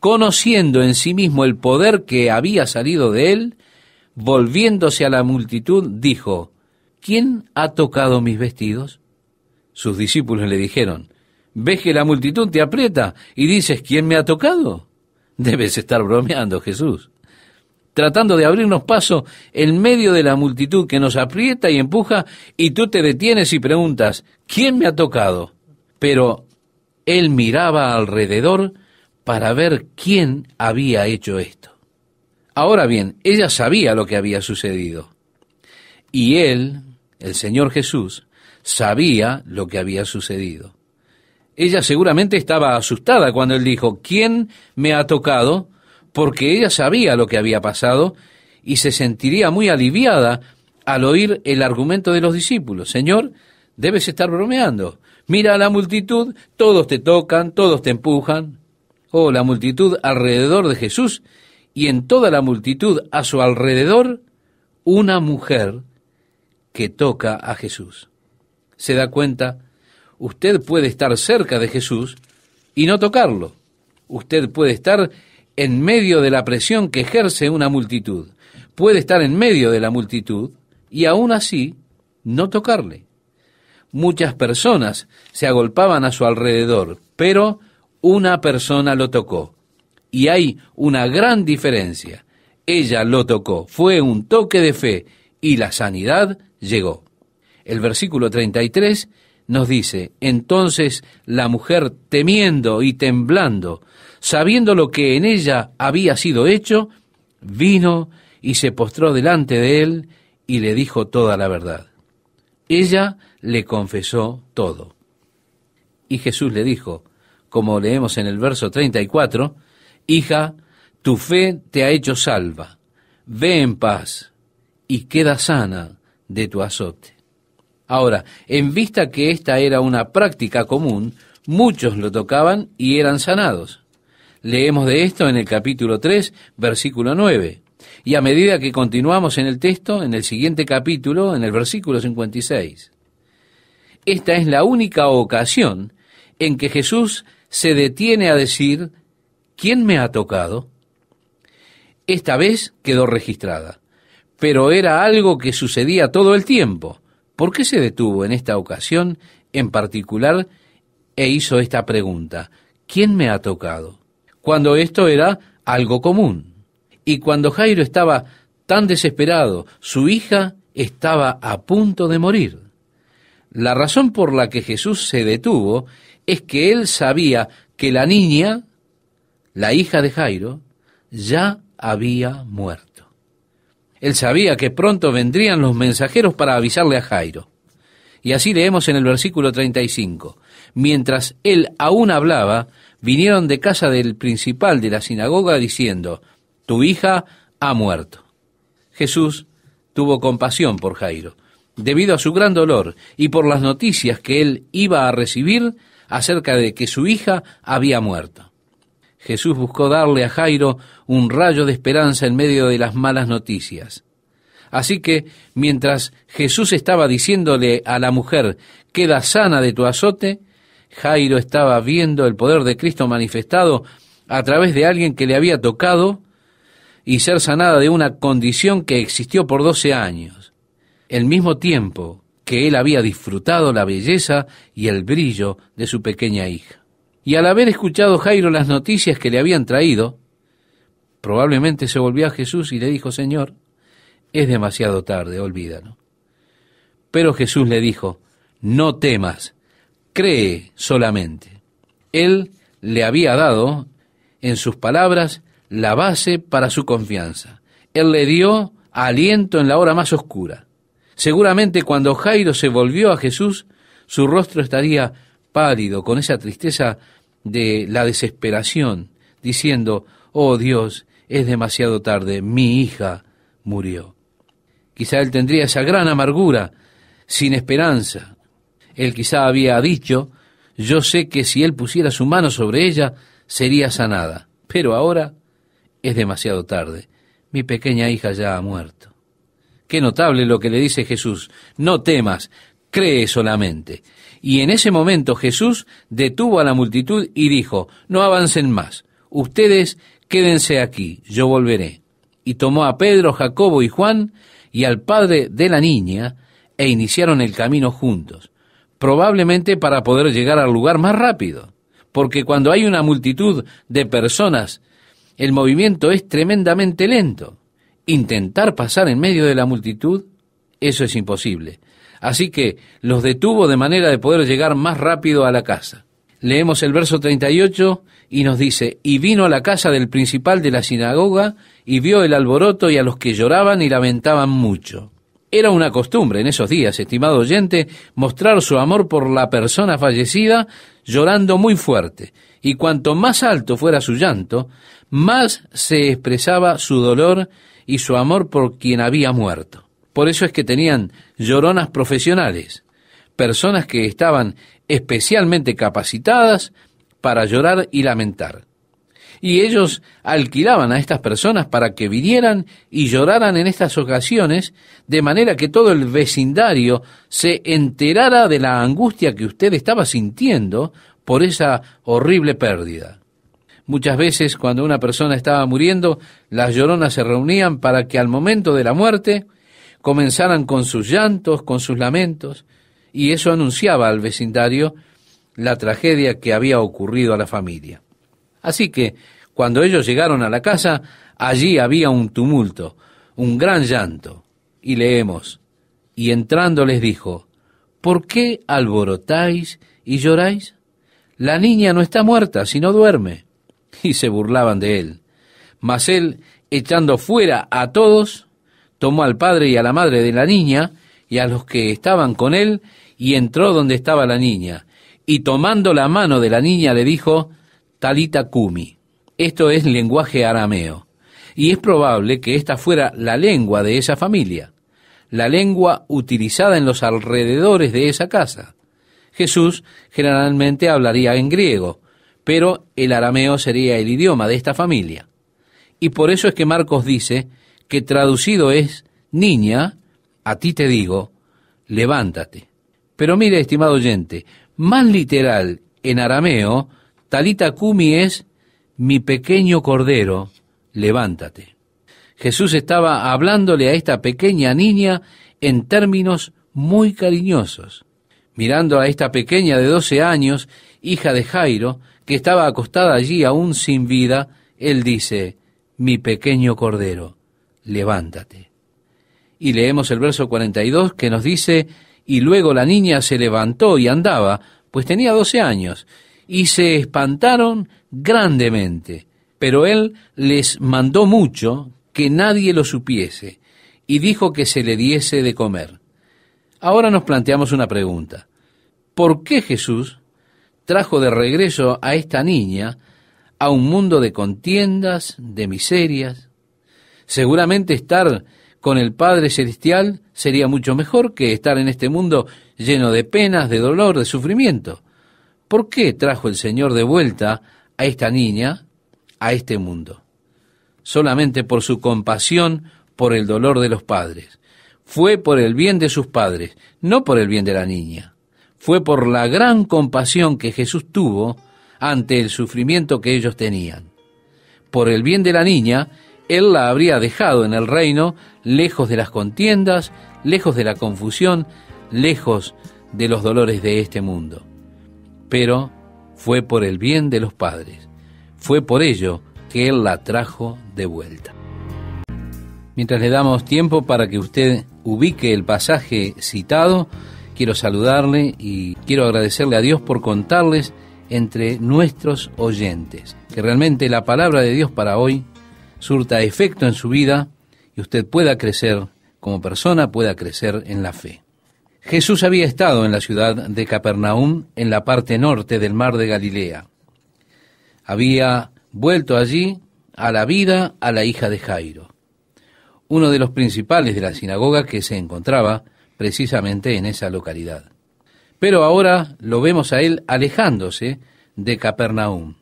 conociendo en sí mismo el poder que había salido de él, volviéndose a la multitud, dijo, ¿quién ha tocado mis vestidos? Sus discípulos le dijeron, ¿ves que la multitud te aprieta y dices, ¿quién me ha tocado? Debes estar bromeando, Jesús tratando de abrirnos paso en medio de la multitud que nos aprieta y empuja, y tú te detienes y preguntas, ¿quién me ha tocado? Pero él miraba alrededor para ver quién había hecho esto. Ahora bien, ella sabía lo que había sucedido. Y él, el Señor Jesús, sabía lo que había sucedido. Ella seguramente estaba asustada cuando él dijo, ¿quién me ha tocado? porque ella sabía lo que había pasado y se sentiría muy aliviada al oír el argumento de los discípulos. Señor, debes estar bromeando. Mira a la multitud, todos te tocan, todos te empujan. Oh, la multitud alrededor de Jesús y en toda la multitud a su alrededor, una mujer que toca a Jesús. Se da cuenta, usted puede estar cerca de Jesús y no tocarlo. Usted puede estar en medio de la presión que ejerce una multitud. Puede estar en medio de la multitud y aún así no tocarle. Muchas personas se agolpaban a su alrededor, pero una persona lo tocó. Y hay una gran diferencia. Ella lo tocó, fue un toque de fe y la sanidad llegó. El versículo 33 nos dice, entonces la mujer temiendo y temblando sabiendo lo que en ella había sido hecho, vino y se postró delante de él y le dijo toda la verdad. Ella le confesó todo. Y Jesús le dijo, como leemos en el verso 34, Hija, tu fe te ha hecho salva, ve en paz y queda sana de tu azote. Ahora, en vista que esta era una práctica común, muchos lo tocaban y eran sanados. Leemos de esto en el capítulo 3, versículo 9. Y a medida que continuamos en el texto, en el siguiente capítulo, en el versículo 56. Esta es la única ocasión en que Jesús se detiene a decir, ¿quién me ha tocado? Esta vez quedó registrada, pero era algo que sucedía todo el tiempo. ¿Por qué se detuvo en esta ocasión en particular e hizo esta pregunta? ¿Quién me ha tocado? cuando esto era algo común. Y cuando Jairo estaba tan desesperado, su hija estaba a punto de morir. La razón por la que Jesús se detuvo es que él sabía que la niña, la hija de Jairo, ya había muerto. Él sabía que pronto vendrían los mensajeros para avisarle a Jairo. Y así leemos en el versículo 35. Mientras él aún hablaba, vinieron de casa del principal de la sinagoga diciendo, Tu hija ha muerto. Jesús tuvo compasión por Jairo. Debido a su gran dolor y por las noticias que él iba a recibir acerca de que su hija había muerto. Jesús buscó darle a Jairo un rayo de esperanza en medio de las malas noticias. Así que, mientras Jesús estaba diciéndole a la mujer, queda sana de tu azote, Jairo estaba viendo el poder de Cristo manifestado a través de alguien que le había tocado y ser sanada de una condición que existió por doce años, el mismo tiempo que él había disfrutado la belleza y el brillo de su pequeña hija. Y al haber escuchado Jairo las noticias que le habían traído, probablemente se volvió a Jesús y le dijo, Señor, es demasiado tarde, olvídalo. Pero Jesús le dijo, no temas, cree solamente. Él le había dado, en sus palabras, la base para su confianza. Él le dio aliento en la hora más oscura. Seguramente cuando Jairo se volvió a Jesús, su rostro estaría pálido, con esa tristeza de la desesperación, diciendo, oh Dios, es demasiado tarde, mi hija murió. Quizá él tendría esa gran amargura, sin esperanza, él quizá había dicho, yo sé que si él pusiera su mano sobre ella, sería sanada. Pero ahora es demasiado tarde. Mi pequeña hija ya ha muerto. Qué notable lo que le dice Jesús. No temas, cree solamente. Y en ese momento Jesús detuvo a la multitud y dijo, no avancen más. Ustedes quédense aquí, yo volveré. Y tomó a Pedro, Jacobo y Juan y al padre de la niña e iniciaron el camino juntos probablemente para poder llegar al lugar más rápido, porque cuando hay una multitud de personas, el movimiento es tremendamente lento. Intentar pasar en medio de la multitud, eso es imposible. Así que los detuvo de manera de poder llegar más rápido a la casa. Leemos el verso 38 y nos dice, y vino a la casa del principal de la sinagoga y vio el alboroto y a los que lloraban y lamentaban mucho. Era una costumbre en esos días, estimado oyente, mostrar su amor por la persona fallecida llorando muy fuerte, y cuanto más alto fuera su llanto, más se expresaba su dolor y su amor por quien había muerto. Por eso es que tenían lloronas profesionales, personas que estaban especialmente capacitadas para llorar y lamentar y ellos alquilaban a estas personas para que vinieran y lloraran en estas ocasiones, de manera que todo el vecindario se enterara de la angustia que usted estaba sintiendo por esa horrible pérdida. Muchas veces cuando una persona estaba muriendo, las lloronas se reunían para que al momento de la muerte comenzaran con sus llantos, con sus lamentos, y eso anunciaba al vecindario la tragedia que había ocurrido a la familia. Así que, cuando ellos llegaron a la casa, allí había un tumulto, un gran llanto. Y leemos, y entrando les dijo, ¿por qué alborotáis y lloráis? La niña no está muerta, sino duerme. Y se burlaban de él. Mas él, echando fuera a todos, tomó al padre y a la madre de la niña, y a los que estaban con él, y entró donde estaba la niña. Y tomando la mano de la niña le dijo, Talita Kumi. Esto es lenguaje arameo. Y es probable que esta fuera la lengua de esa familia, la lengua utilizada en los alrededores de esa casa. Jesús generalmente hablaría en griego, pero el arameo sería el idioma de esta familia. Y por eso es que Marcos dice que traducido es, niña, a ti te digo, levántate. Pero mire, estimado oyente, más literal en arameo Talita Kumi es, mi pequeño cordero, levántate. Jesús estaba hablándole a esta pequeña niña en términos muy cariñosos. Mirando a esta pequeña de 12 años, hija de Jairo, que estaba acostada allí aún sin vida, él dice, mi pequeño cordero, levántate. Y leemos el verso 42 que nos dice, y luego la niña se levantó y andaba, pues tenía 12 años, y se espantaron grandemente. Pero él les mandó mucho que nadie lo supiese y dijo que se le diese de comer. Ahora nos planteamos una pregunta. ¿Por qué Jesús trajo de regreso a esta niña a un mundo de contiendas, de miserias? Seguramente estar con el Padre Celestial sería mucho mejor que estar en este mundo lleno de penas, de dolor, de sufrimiento. ¿Por qué trajo el Señor de vuelta a esta niña a este mundo? Solamente por su compasión por el dolor de los padres. Fue por el bien de sus padres, no por el bien de la niña. Fue por la gran compasión que Jesús tuvo ante el sufrimiento que ellos tenían. Por el bien de la niña, Él la habría dejado en el reino, lejos de las contiendas, lejos de la confusión, lejos de los dolores de este mundo pero fue por el bien de los padres. Fue por ello que Él la trajo de vuelta. Mientras le damos tiempo para que usted ubique el pasaje citado, quiero saludarle y quiero agradecerle a Dios por contarles entre nuestros oyentes, que realmente la palabra de Dios para hoy surta efecto en su vida y usted pueda crecer como persona, pueda crecer en la fe. Jesús había estado en la ciudad de Capernaum, en la parte norte del mar de Galilea. Había vuelto allí a la vida a la hija de Jairo, uno de los principales de la sinagoga que se encontraba precisamente en esa localidad. Pero ahora lo vemos a él alejándose de Capernaum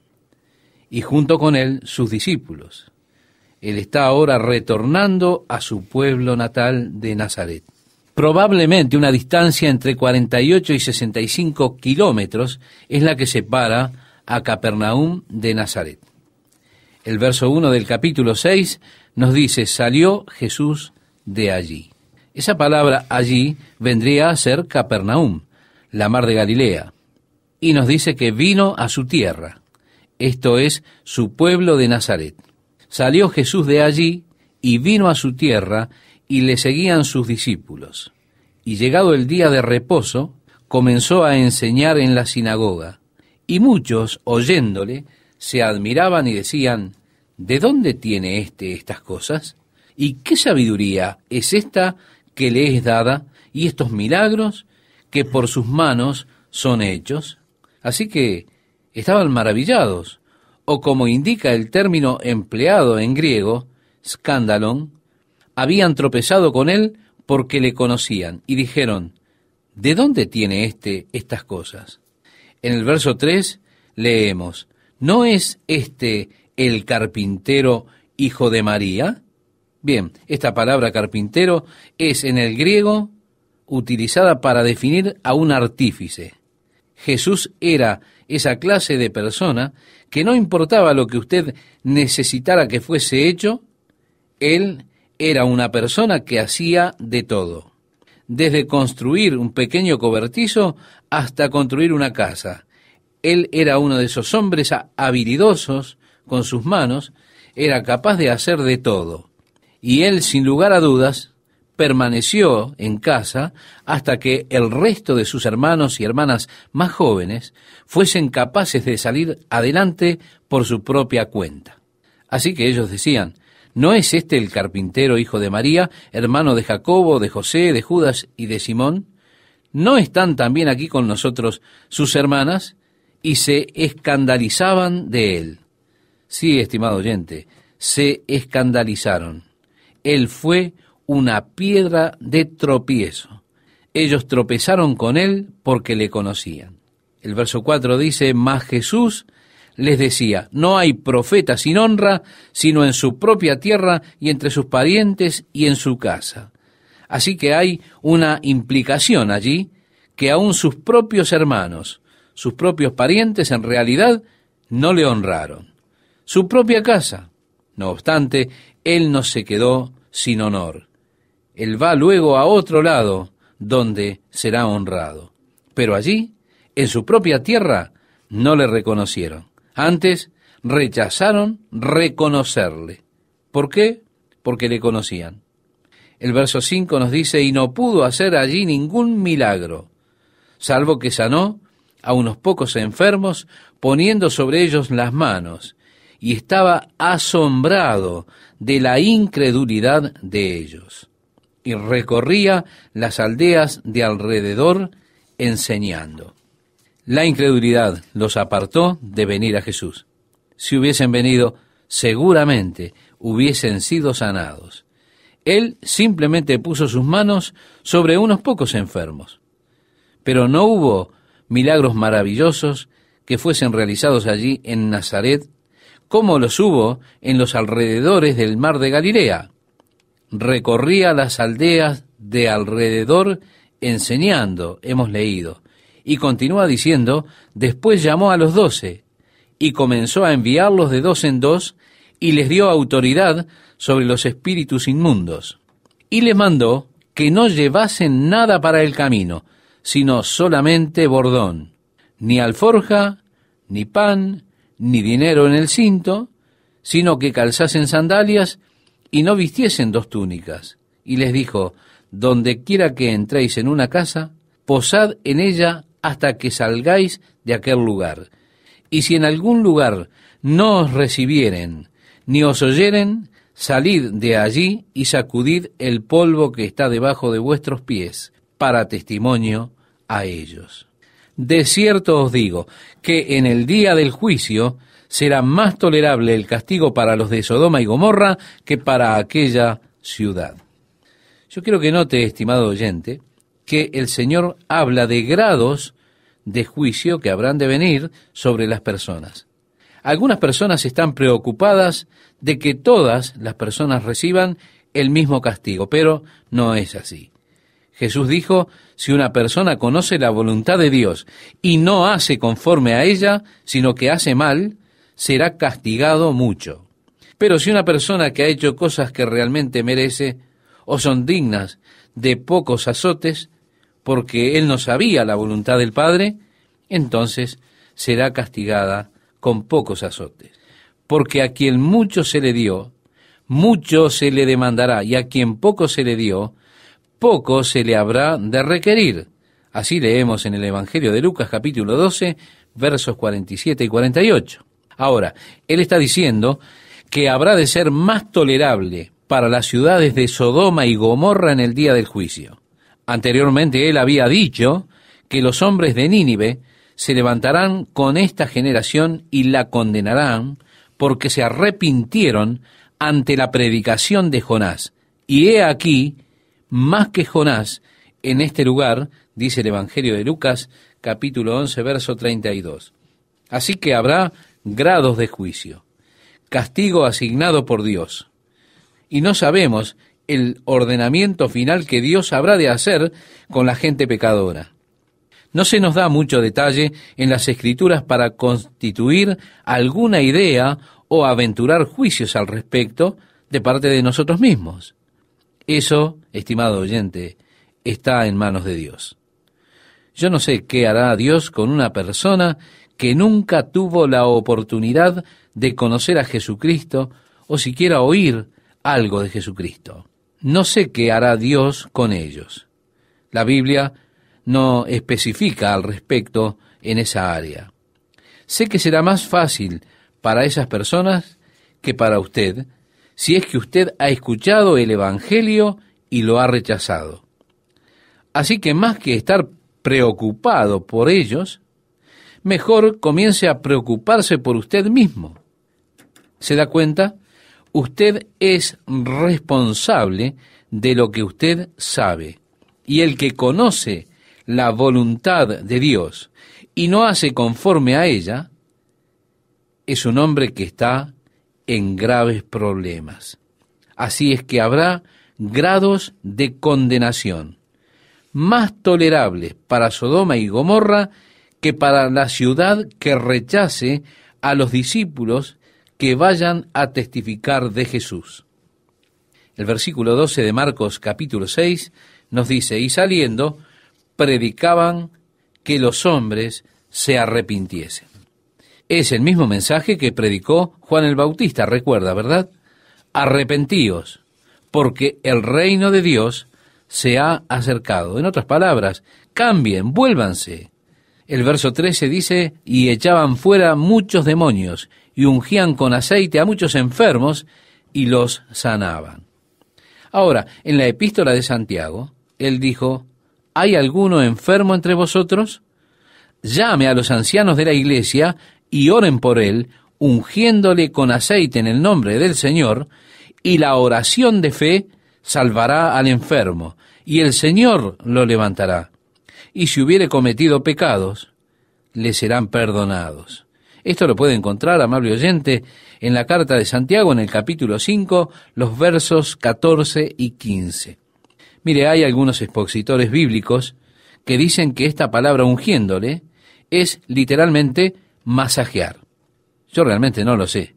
y junto con él sus discípulos. Él está ahora retornando a su pueblo natal de Nazaret. Probablemente una distancia entre 48 y 65 kilómetros es la que separa a Capernaum de Nazaret. El verso 1 del capítulo 6 nos dice, salió Jesús de allí. Esa palabra allí vendría a ser Capernaum, la mar de Galilea, y nos dice que vino a su tierra, esto es su pueblo de Nazaret. Salió Jesús de allí y vino a su tierra y le seguían sus discípulos. Y llegado el día de reposo, comenzó a enseñar en la sinagoga. Y muchos, oyéndole, se admiraban y decían, ¿De dónde tiene éste estas cosas? ¿Y qué sabiduría es esta que le es dada y estos milagros que por sus manos son hechos? Así que estaban maravillados, o como indica el término empleado en griego, scandalon, habían tropezado con él porque le conocían y dijeron, ¿de dónde tiene éste estas cosas? En el verso 3 leemos, ¿no es este el carpintero hijo de María? Bien, esta palabra carpintero es en el griego utilizada para definir a un artífice. Jesús era esa clase de persona que no importaba lo que usted necesitara que fuese hecho, él era una persona que hacía de todo, desde construir un pequeño cobertizo hasta construir una casa. Él era uno de esos hombres habilidosos con sus manos, era capaz de hacer de todo. Y él, sin lugar a dudas, permaneció en casa hasta que el resto de sus hermanos y hermanas más jóvenes fuesen capaces de salir adelante por su propia cuenta. Así que ellos decían, ¿No es este el carpintero hijo de María, hermano de Jacobo, de José, de Judas y de Simón? ¿No están también aquí con nosotros sus hermanas? Y se escandalizaban de él. Sí, estimado oyente, se escandalizaron. Él fue una piedra de tropiezo. Ellos tropezaron con él porque le conocían. El verso 4 dice, más Jesús, les decía, no hay profeta sin honra, sino en su propia tierra y entre sus parientes y en su casa. Así que hay una implicación allí que aún sus propios hermanos, sus propios parientes en realidad no le honraron. Su propia casa. No obstante, él no se quedó sin honor. Él va luego a otro lado donde será honrado. Pero allí, en su propia tierra, no le reconocieron. Antes rechazaron reconocerle. ¿Por qué? Porque le conocían. El verso 5 nos dice, y no pudo hacer allí ningún milagro, salvo que sanó a unos pocos enfermos poniendo sobre ellos las manos, y estaba asombrado de la incredulidad de ellos, y recorría las aldeas de alrededor enseñando. La incredulidad los apartó de venir a Jesús. Si hubiesen venido, seguramente hubiesen sido sanados. Él simplemente puso sus manos sobre unos pocos enfermos. Pero no hubo milagros maravillosos que fuesen realizados allí en Nazaret, como los hubo en los alrededores del mar de Galilea. Recorría las aldeas de alrededor enseñando, hemos leído, y continúa diciendo, después llamó a los doce y comenzó a enviarlos de dos en dos y les dio autoridad sobre los espíritus inmundos. Y les mandó que no llevasen nada para el camino, sino solamente bordón, ni alforja, ni pan, ni dinero en el cinto, sino que calzasen sandalias y no vistiesen dos túnicas. Y les dijo, donde quiera que entréis en una casa, posad en ella hasta que salgáis de aquel lugar. Y si en algún lugar no os recibieren, ni os oyeren, salid de allí y sacudid el polvo que está debajo de vuestros pies, para testimonio a ellos. De cierto os digo que en el día del juicio será más tolerable el castigo para los de Sodoma y Gomorra que para aquella ciudad. Yo quiero que note, estimado oyente, que el Señor habla de grados de juicio que habrán de venir sobre las personas. Algunas personas están preocupadas de que todas las personas reciban el mismo castigo, pero no es así. Jesús dijo, si una persona conoce la voluntad de Dios y no hace conforme a ella, sino que hace mal, será castigado mucho. Pero si una persona que ha hecho cosas que realmente merece o son dignas de pocos azotes, porque él no sabía la voluntad del Padre, entonces será castigada con pocos azotes. Porque a quien mucho se le dio, mucho se le demandará, y a quien poco se le dio, poco se le habrá de requerir. Así leemos en el Evangelio de Lucas capítulo 12, versos 47 y 48. Ahora, él está diciendo que habrá de ser más tolerable para las ciudades de Sodoma y Gomorra en el día del juicio. Anteriormente él había dicho que los hombres de Nínive se levantarán con esta generación y la condenarán porque se arrepintieron ante la predicación de Jonás. Y he aquí, más que Jonás, en este lugar, dice el Evangelio de Lucas, capítulo 11, verso 32. Así que habrá grados de juicio, castigo asignado por Dios. Y no sabemos el ordenamiento final que Dios habrá de hacer con la gente pecadora. No se nos da mucho detalle en las escrituras para constituir alguna idea o aventurar juicios al respecto de parte de nosotros mismos. Eso, estimado oyente, está en manos de Dios. Yo no sé qué hará Dios con una persona que nunca tuvo la oportunidad de conocer a Jesucristo o siquiera oír algo de Jesucristo. No sé qué hará Dios con ellos. La Biblia no especifica al respecto en esa área. Sé que será más fácil para esas personas que para usted, si es que usted ha escuchado el Evangelio y lo ha rechazado. Así que más que estar preocupado por ellos, mejor comience a preocuparse por usted mismo. ¿Se da cuenta? Usted es responsable de lo que usted sabe. Y el que conoce la voluntad de Dios y no hace conforme a ella, es un hombre que está en graves problemas. Así es que habrá grados de condenación más tolerables para Sodoma y Gomorra que para la ciudad que rechace a los discípulos que vayan a testificar de Jesús. El versículo 12 de Marcos capítulo 6 nos dice, y saliendo, predicaban que los hombres se arrepintiesen. Es el mismo mensaje que predicó Juan el Bautista, recuerda, ¿verdad? Arrepentíos, porque el reino de Dios se ha acercado. En otras palabras, cambien, vuélvanse. El verso 13 dice, y echaban fuera muchos demonios, y ungían con aceite a muchos enfermos y los sanaban. Ahora, en la epístola de Santiago, él dijo, ¿hay alguno enfermo entre vosotros? Llame a los ancianos de la iglesia y oren por él, ungiéndole con aceite en el nombre del Señor, y la oración de fe salvará al enfermo, y el Señor lo levantará. Y si hubiere cometido pecados, le serán perdonados. Esto lo puede encontrar, amable oyente, en la carta de Santiago, en el capítulo 5, los versos 14 y 15. Mire, hay algunos expositores bíblicos que dicen que esta palabra ungiéndole es literalmente masajear. Yo realmente no lo sé.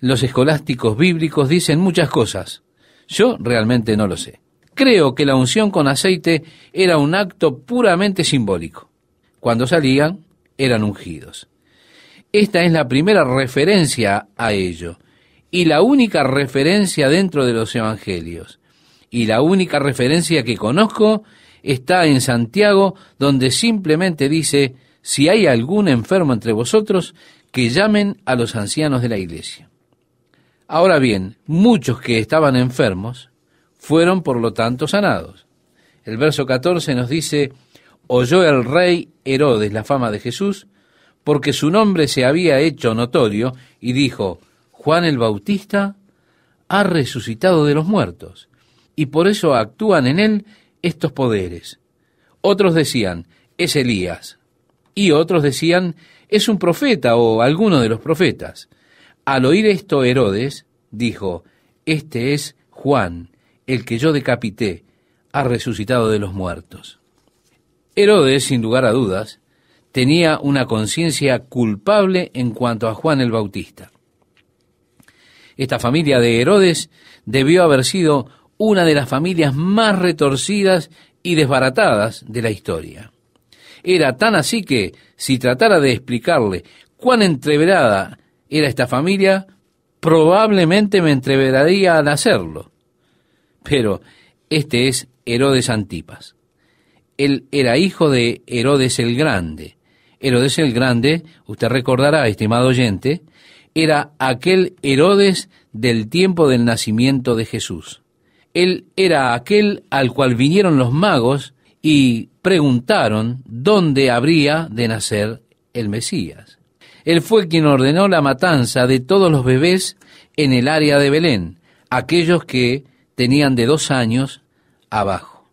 Los escolásticos bíblicos dicen muchas cosas. Yo realmente no lo sé. Creo que la unción con aceite era un acto puramente simbólico. Cuando salían, eran ungidos. Esta es la primera referencia a ello y la única referencia dentro de los evangelios. Y la única referencia que conozco está en Santiago, donde simplemente dice, si hay algún enfermo entre vosotros, que llamen a los ancianos de la iglesia. Ahora bien, muchos que estaban enfermos fueron por lo tanto sanados. El verso 14 nos dice, oyó el rey Herodes la fama de Jesús porque su nombre se había hecho notorio, y dijo, Juan el Bautista ha resucitado de los muertos, y por eso actúan en él estos poderes. Otros decían, es Elías, y otros decían, es un profeta o alguno de los profetas. Al oír esto Herodes dijo, Este es Juan, el que yo decapité, ha resucitado de los muertos. Herodes, sin lugar a dudas, tenía una conciencia culpable en cuanto a Juan el Bautista. Esta familia de Herodes debió haber sido una de las familias más retorcidas y desbaratadas de la historia. Era tan así que, si tratara de explicarle cuán entreverada era esta familia, probablemente me entreveraría al hacerlo. Pero este es Herodes Antipas. Él era hijo de Herodes el Grande, Herodes el Grande, usted recordará, estimado oyente, era aquel Herodes del tiempo del nacimiento de Jesús. Él era aquel al cual vinieron los magos y preguntaron dónde habría de nacer el Mesías. Él fue quien ordenó la matanza de todos los bebés en el área de Belén, aquellos que tenían de dos años abajo.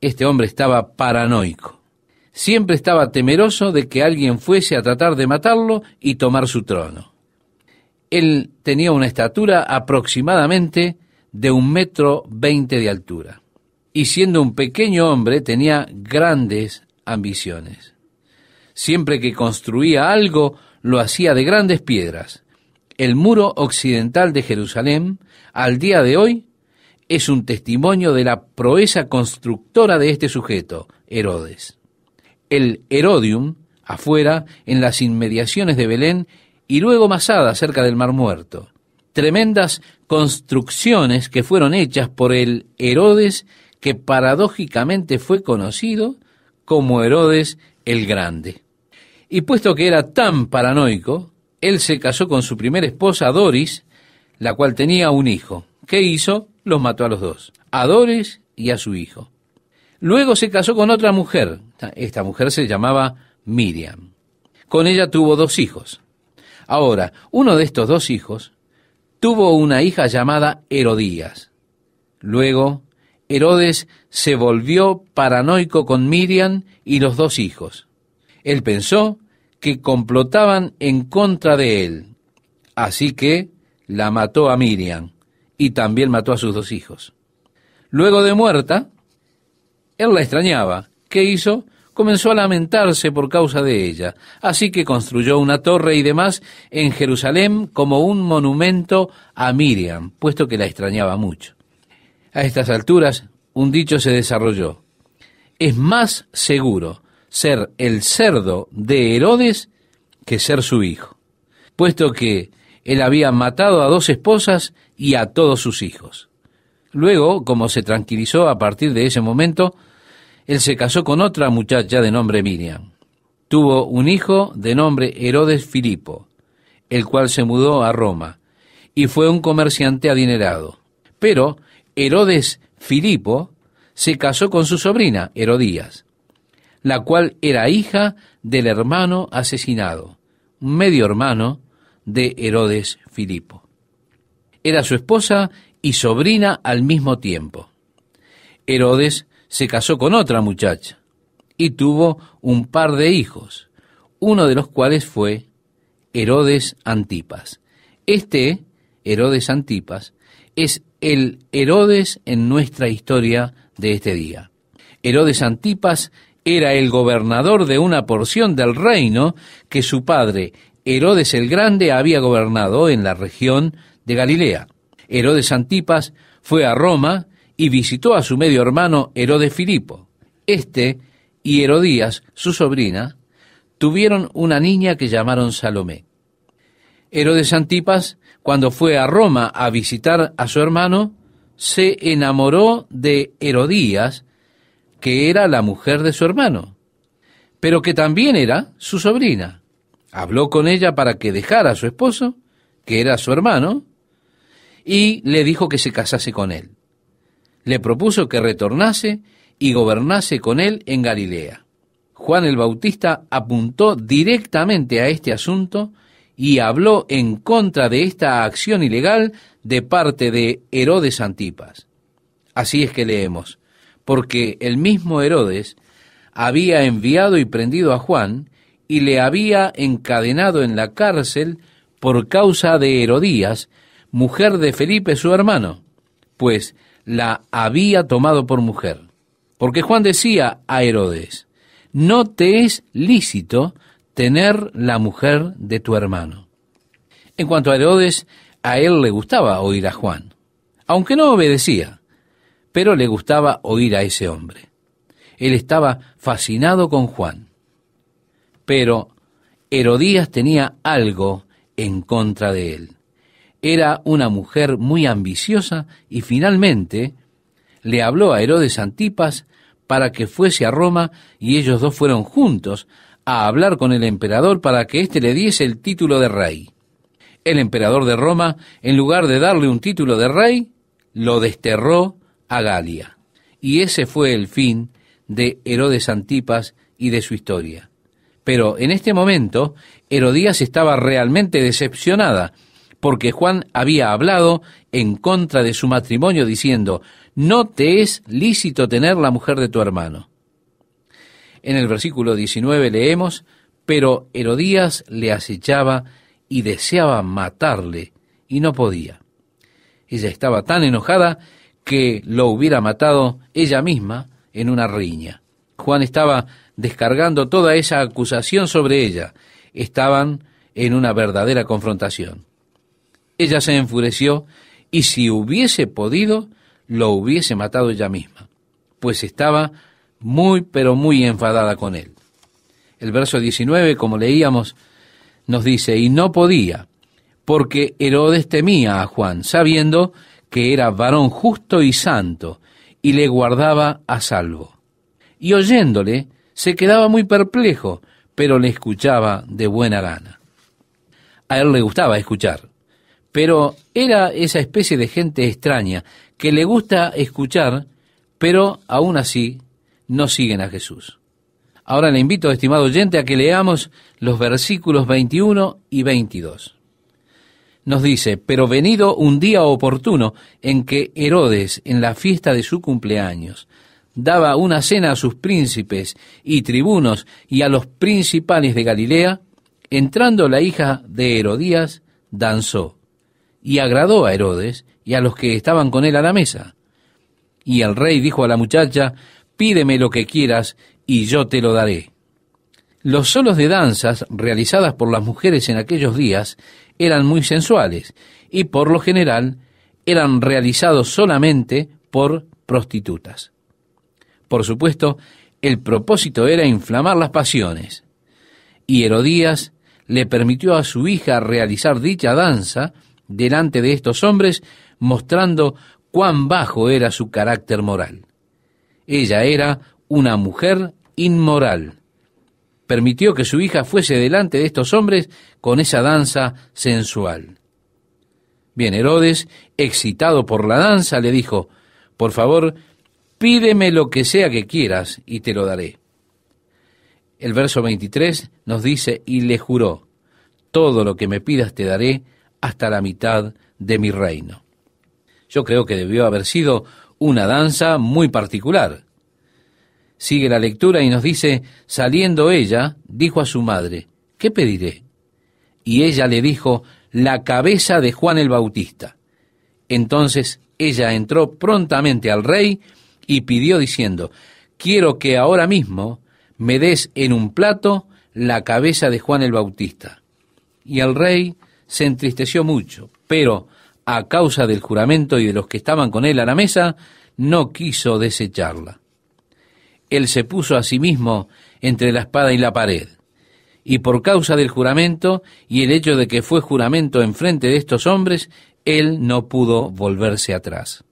Este hombre estaba paranoico siempre estaba temeroso de que alguien fuese a tratar de matarlo y tomar su trono. Él tenía una estatura aproximadamente de un metro veinte de altura, y siendo un pequeño hombre tenía grandes ambiciones. Siempre que construía algo, lo hacía de grandes piedras. El muro occidental de Jerusalén, al día de hoy, es un testimonio de la proeza constructora de este sujeto, Herodes el Herodium, afuera, en las inmediaciones de Belén, y luego Masada, cerca del Mar Muerto. Tremendas construcciones que fueron hechas por el Herodes, que paradójicamente fue conocido como Herodes el Grande. Y puesto que era tan paranoico, él se casó con su primera esposa, Doris, la cual tenía un hijo. ¿Qué hizo? Los mató a los dos, a Doris y a su hijo. Luego se casó con otra mujer. Esta mujer se llamaba Miriam. Con ella tuvo dos hijos. Ahora, uno de estos dos hijos tuvo una hija llamada Herodías. Luego, Herodes se volvió paranoico con Miriam y los dos hijos. Él pensó que complotaban en contra de él. Así que la mató a Miriam y también mató a sus dos hijos. Luego de muerta, él la extrañaba. ¿Qué hizo? Comenzó a lamentarse por causa de ella. Así que construyó una torre y demás en Jerusalén como un monumento a Miriam, puesto que la extrañaba mucho. A estas alturas, un dicho se desarrolló. Es más seguro ser el cerdo de Herodes que ser su hijo, puesto que él había matado a dos esposas y a todos sus hijos. Luego, como se tranquilizó a partir de ese momento, él se casó con otra muchacha de nombre Miriam. Tuvo un hijo de nombre Herodes Filipo, el cual se mudó a Roma, y fue un comerciante adinerado. Pero Herodes Filipo se casó con su sobrina, Herodías, la cual era hija del hermano asesinado, medio hermano de Herodes Filipo. Era su esposa y sobrina al mismo tiempo. Herodes se casó con otra muchacha y tuvo un par de hijos, uno de los cuales fue Herodes Antipas. Este, Herodes Antipas, es el Herodes en nuestra historia de este día. Herodes Antipas era el gobernador de una porción del reino que su padre, Herodes el Grande, había gobernado en la región de Galilea. Herodes Antipas fue a Roma y visitó a su medio hermano Herodes Filipo. Este y Herodías, su sobrina, tuvieron una niña que llamaron Salomé. Herodes Antipas, cuando fue a Roma a visitar a su hermano, se enamoró de Herodías, que era la mujer de su hermano, pero que también era su sobrina. Habló con ella para que dejara a su esposo, que era su hermano, y le dijo que se casase con él. Le propuso que retornase y gobernase con él en Galilea. Juan el Bautista apuntó directamente a este asunto y habló en contra de esta acción ilegal de parte de Herodes Antipas. Así es que leemos, porque el mismo Herodes había enviado y prendido a Juan y le había encadenado en la cárcel por causa de Herodías, mujer de Felipe su hermano, pues la había tomado por mujer. Porque Juan decía a Herodes, no te es lícito tener la mujer de tu hermano. En cuanto a Herodes, a él le gustaba oír a Juan, aunque no obedecía, pero le gustaba oír a ese hombre. Él estaba fascinado con Juan. Pero Herodías tenía algo en contra de él. Era una mujer muy ambiciosa y finalmente le habló a Herodes Antipas para que fuese a Roma y ellos dos fueron juntos a hablar con el emperador para que éste le diese el título de rey. El emperador de Roma, en lugar de darle un título de rey, lo desterró a Galia. Y ese fue el fin de Herodes Antipas y de su historia. Pero en este momento, Herodías estaba realmente decepcionada porque Juan había hablado en contra de su matrimonio diciendo, no te es lícito tener la mujer de tu hermano. En el versículo 19 leemos, pero Herodías le acechaba y deseaba matarle, y no podía. Ella estaba tan enojada que lo hubiera matado ella misma en una riña. Juan estaba descargando toda esa acusación sobre ella. Estaban en una verdadera confrontación. Ella se enfureció y si hubiese podido, lo hubiese matado ella misma, pues estaba muy pero muy enfadada con él. El verso 19, como leíamos, nos dice, y no podía, porque Herodes temía a Juan, sabiendo que era varón justo y santo, y le guardaba a salvo. Y oyéndole, se quedaba muy perplejo, pero le escuchaba de buena gana. A él le gustaba escuchar pero era esa especie de gente extraña que le gusta escuchar, pero aún así no siguen a Jesús. Ahora le invito, estimado oyente, a que leamos los versículos 21 y 22. Nos dice, pero venido un día oportuno en que Herodes, en la fiesta de su cumpleaños, daba una cena a sus príncipes y tribunos y a los principales de Galilea, entrando la hija de Herodías, danzó y agradó a Herodes y a los que estaban con él a la mesa. Y el rey dijo a la muchacha, pídeme lo que quieras y yo te lo daré. Los solos de danzas realizadas por las mujeres en aquellos días eran muy sensuales y por lo general eran realizados solamente por prostitutas. Por supuesto, el propósito era inflamar las pasiones. Y Herodías le permitió a su hija realizar dicha danza delante de estos hombres, mostrando cuán bajo era su carácter moral. Ella era una mujer inmoral. Permitió que su hija fuese delante de estos hombres con esa danza sensual. Bien, Herodes, excitado por la danza, le dijo, por favor, pídeme lo que sea que quieras y te lo daré. El verso 23 nos dice, y le juró, todo lo que me pidas te daré hasta la mitad de mi reino. Yo creo que debió haber sido una danza muy particular. Sigue la lectura y nos dice, saliendo ella, dijo a su madre, ¿qué pediré? Y ella le dijo, la cabeza de Juan el Bautista. Entonces ella entró prontamente al rey y pidió diciendo, quiero que ahora mismo me des en un plato la cabeza de Juan el Bautista. Y el rey se entristeció mucho, pero a causa del juramento y de los que estaban con él a la mesa, no quiso desecharla. Él se puso a sí mismo entre la espada y la pared, y por causa del juramento y el hecho de que fue juramento en frente de estos hombres, él no pudo volverse atrás.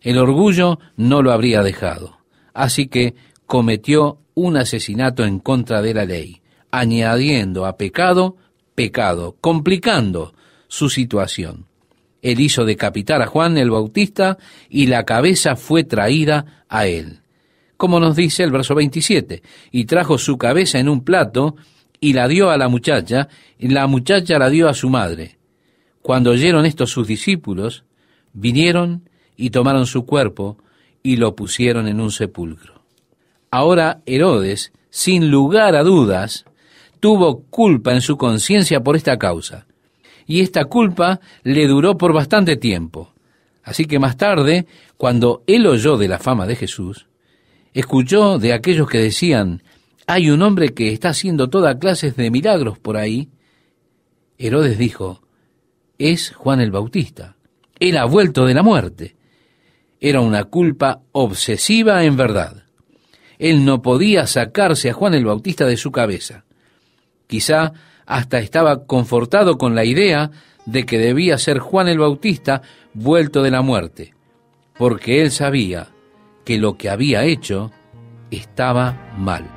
El orgullo no lo habría dejado, así que cometió un asesinato en contra de la ley, añadiendo a pecado pecado, complicando su situación. Él hizo decapitar a Juan el Bautista y la cabeza fue traída a él. Como nos dice el verso 27, y trajo su cabeza en un plato y la dio a la muchacha, y la muchacha la dio a su madre. Cuando oyeron esto sus discípulos, vinieron y tomaron su cuerpo y lo pusieron en un sepulcro. Ahora Herodes, sin lugar a dudas, tuvo culpa en su conciencia por esta causa. Y esta culpa le duró por bastante tiempo. Así que más tarde, cuando él oyó de la fama de Jesús, escuchó de aquellos que decían, hay un hombre que está haciendo toda clases de milagros por ahí. Herodes dijo, es Juan el Bautista. Él ha vuelto de la muerte. Era una culpa obsesiva en verdad. Él no podía sacarse a Juan el Bautista de su cabeza. Quizá hasta estaba confortado con la idea de que debía ser Juan el Bautista vuelto de la muerte, porque él sabía que lo que había hecho estaba mal.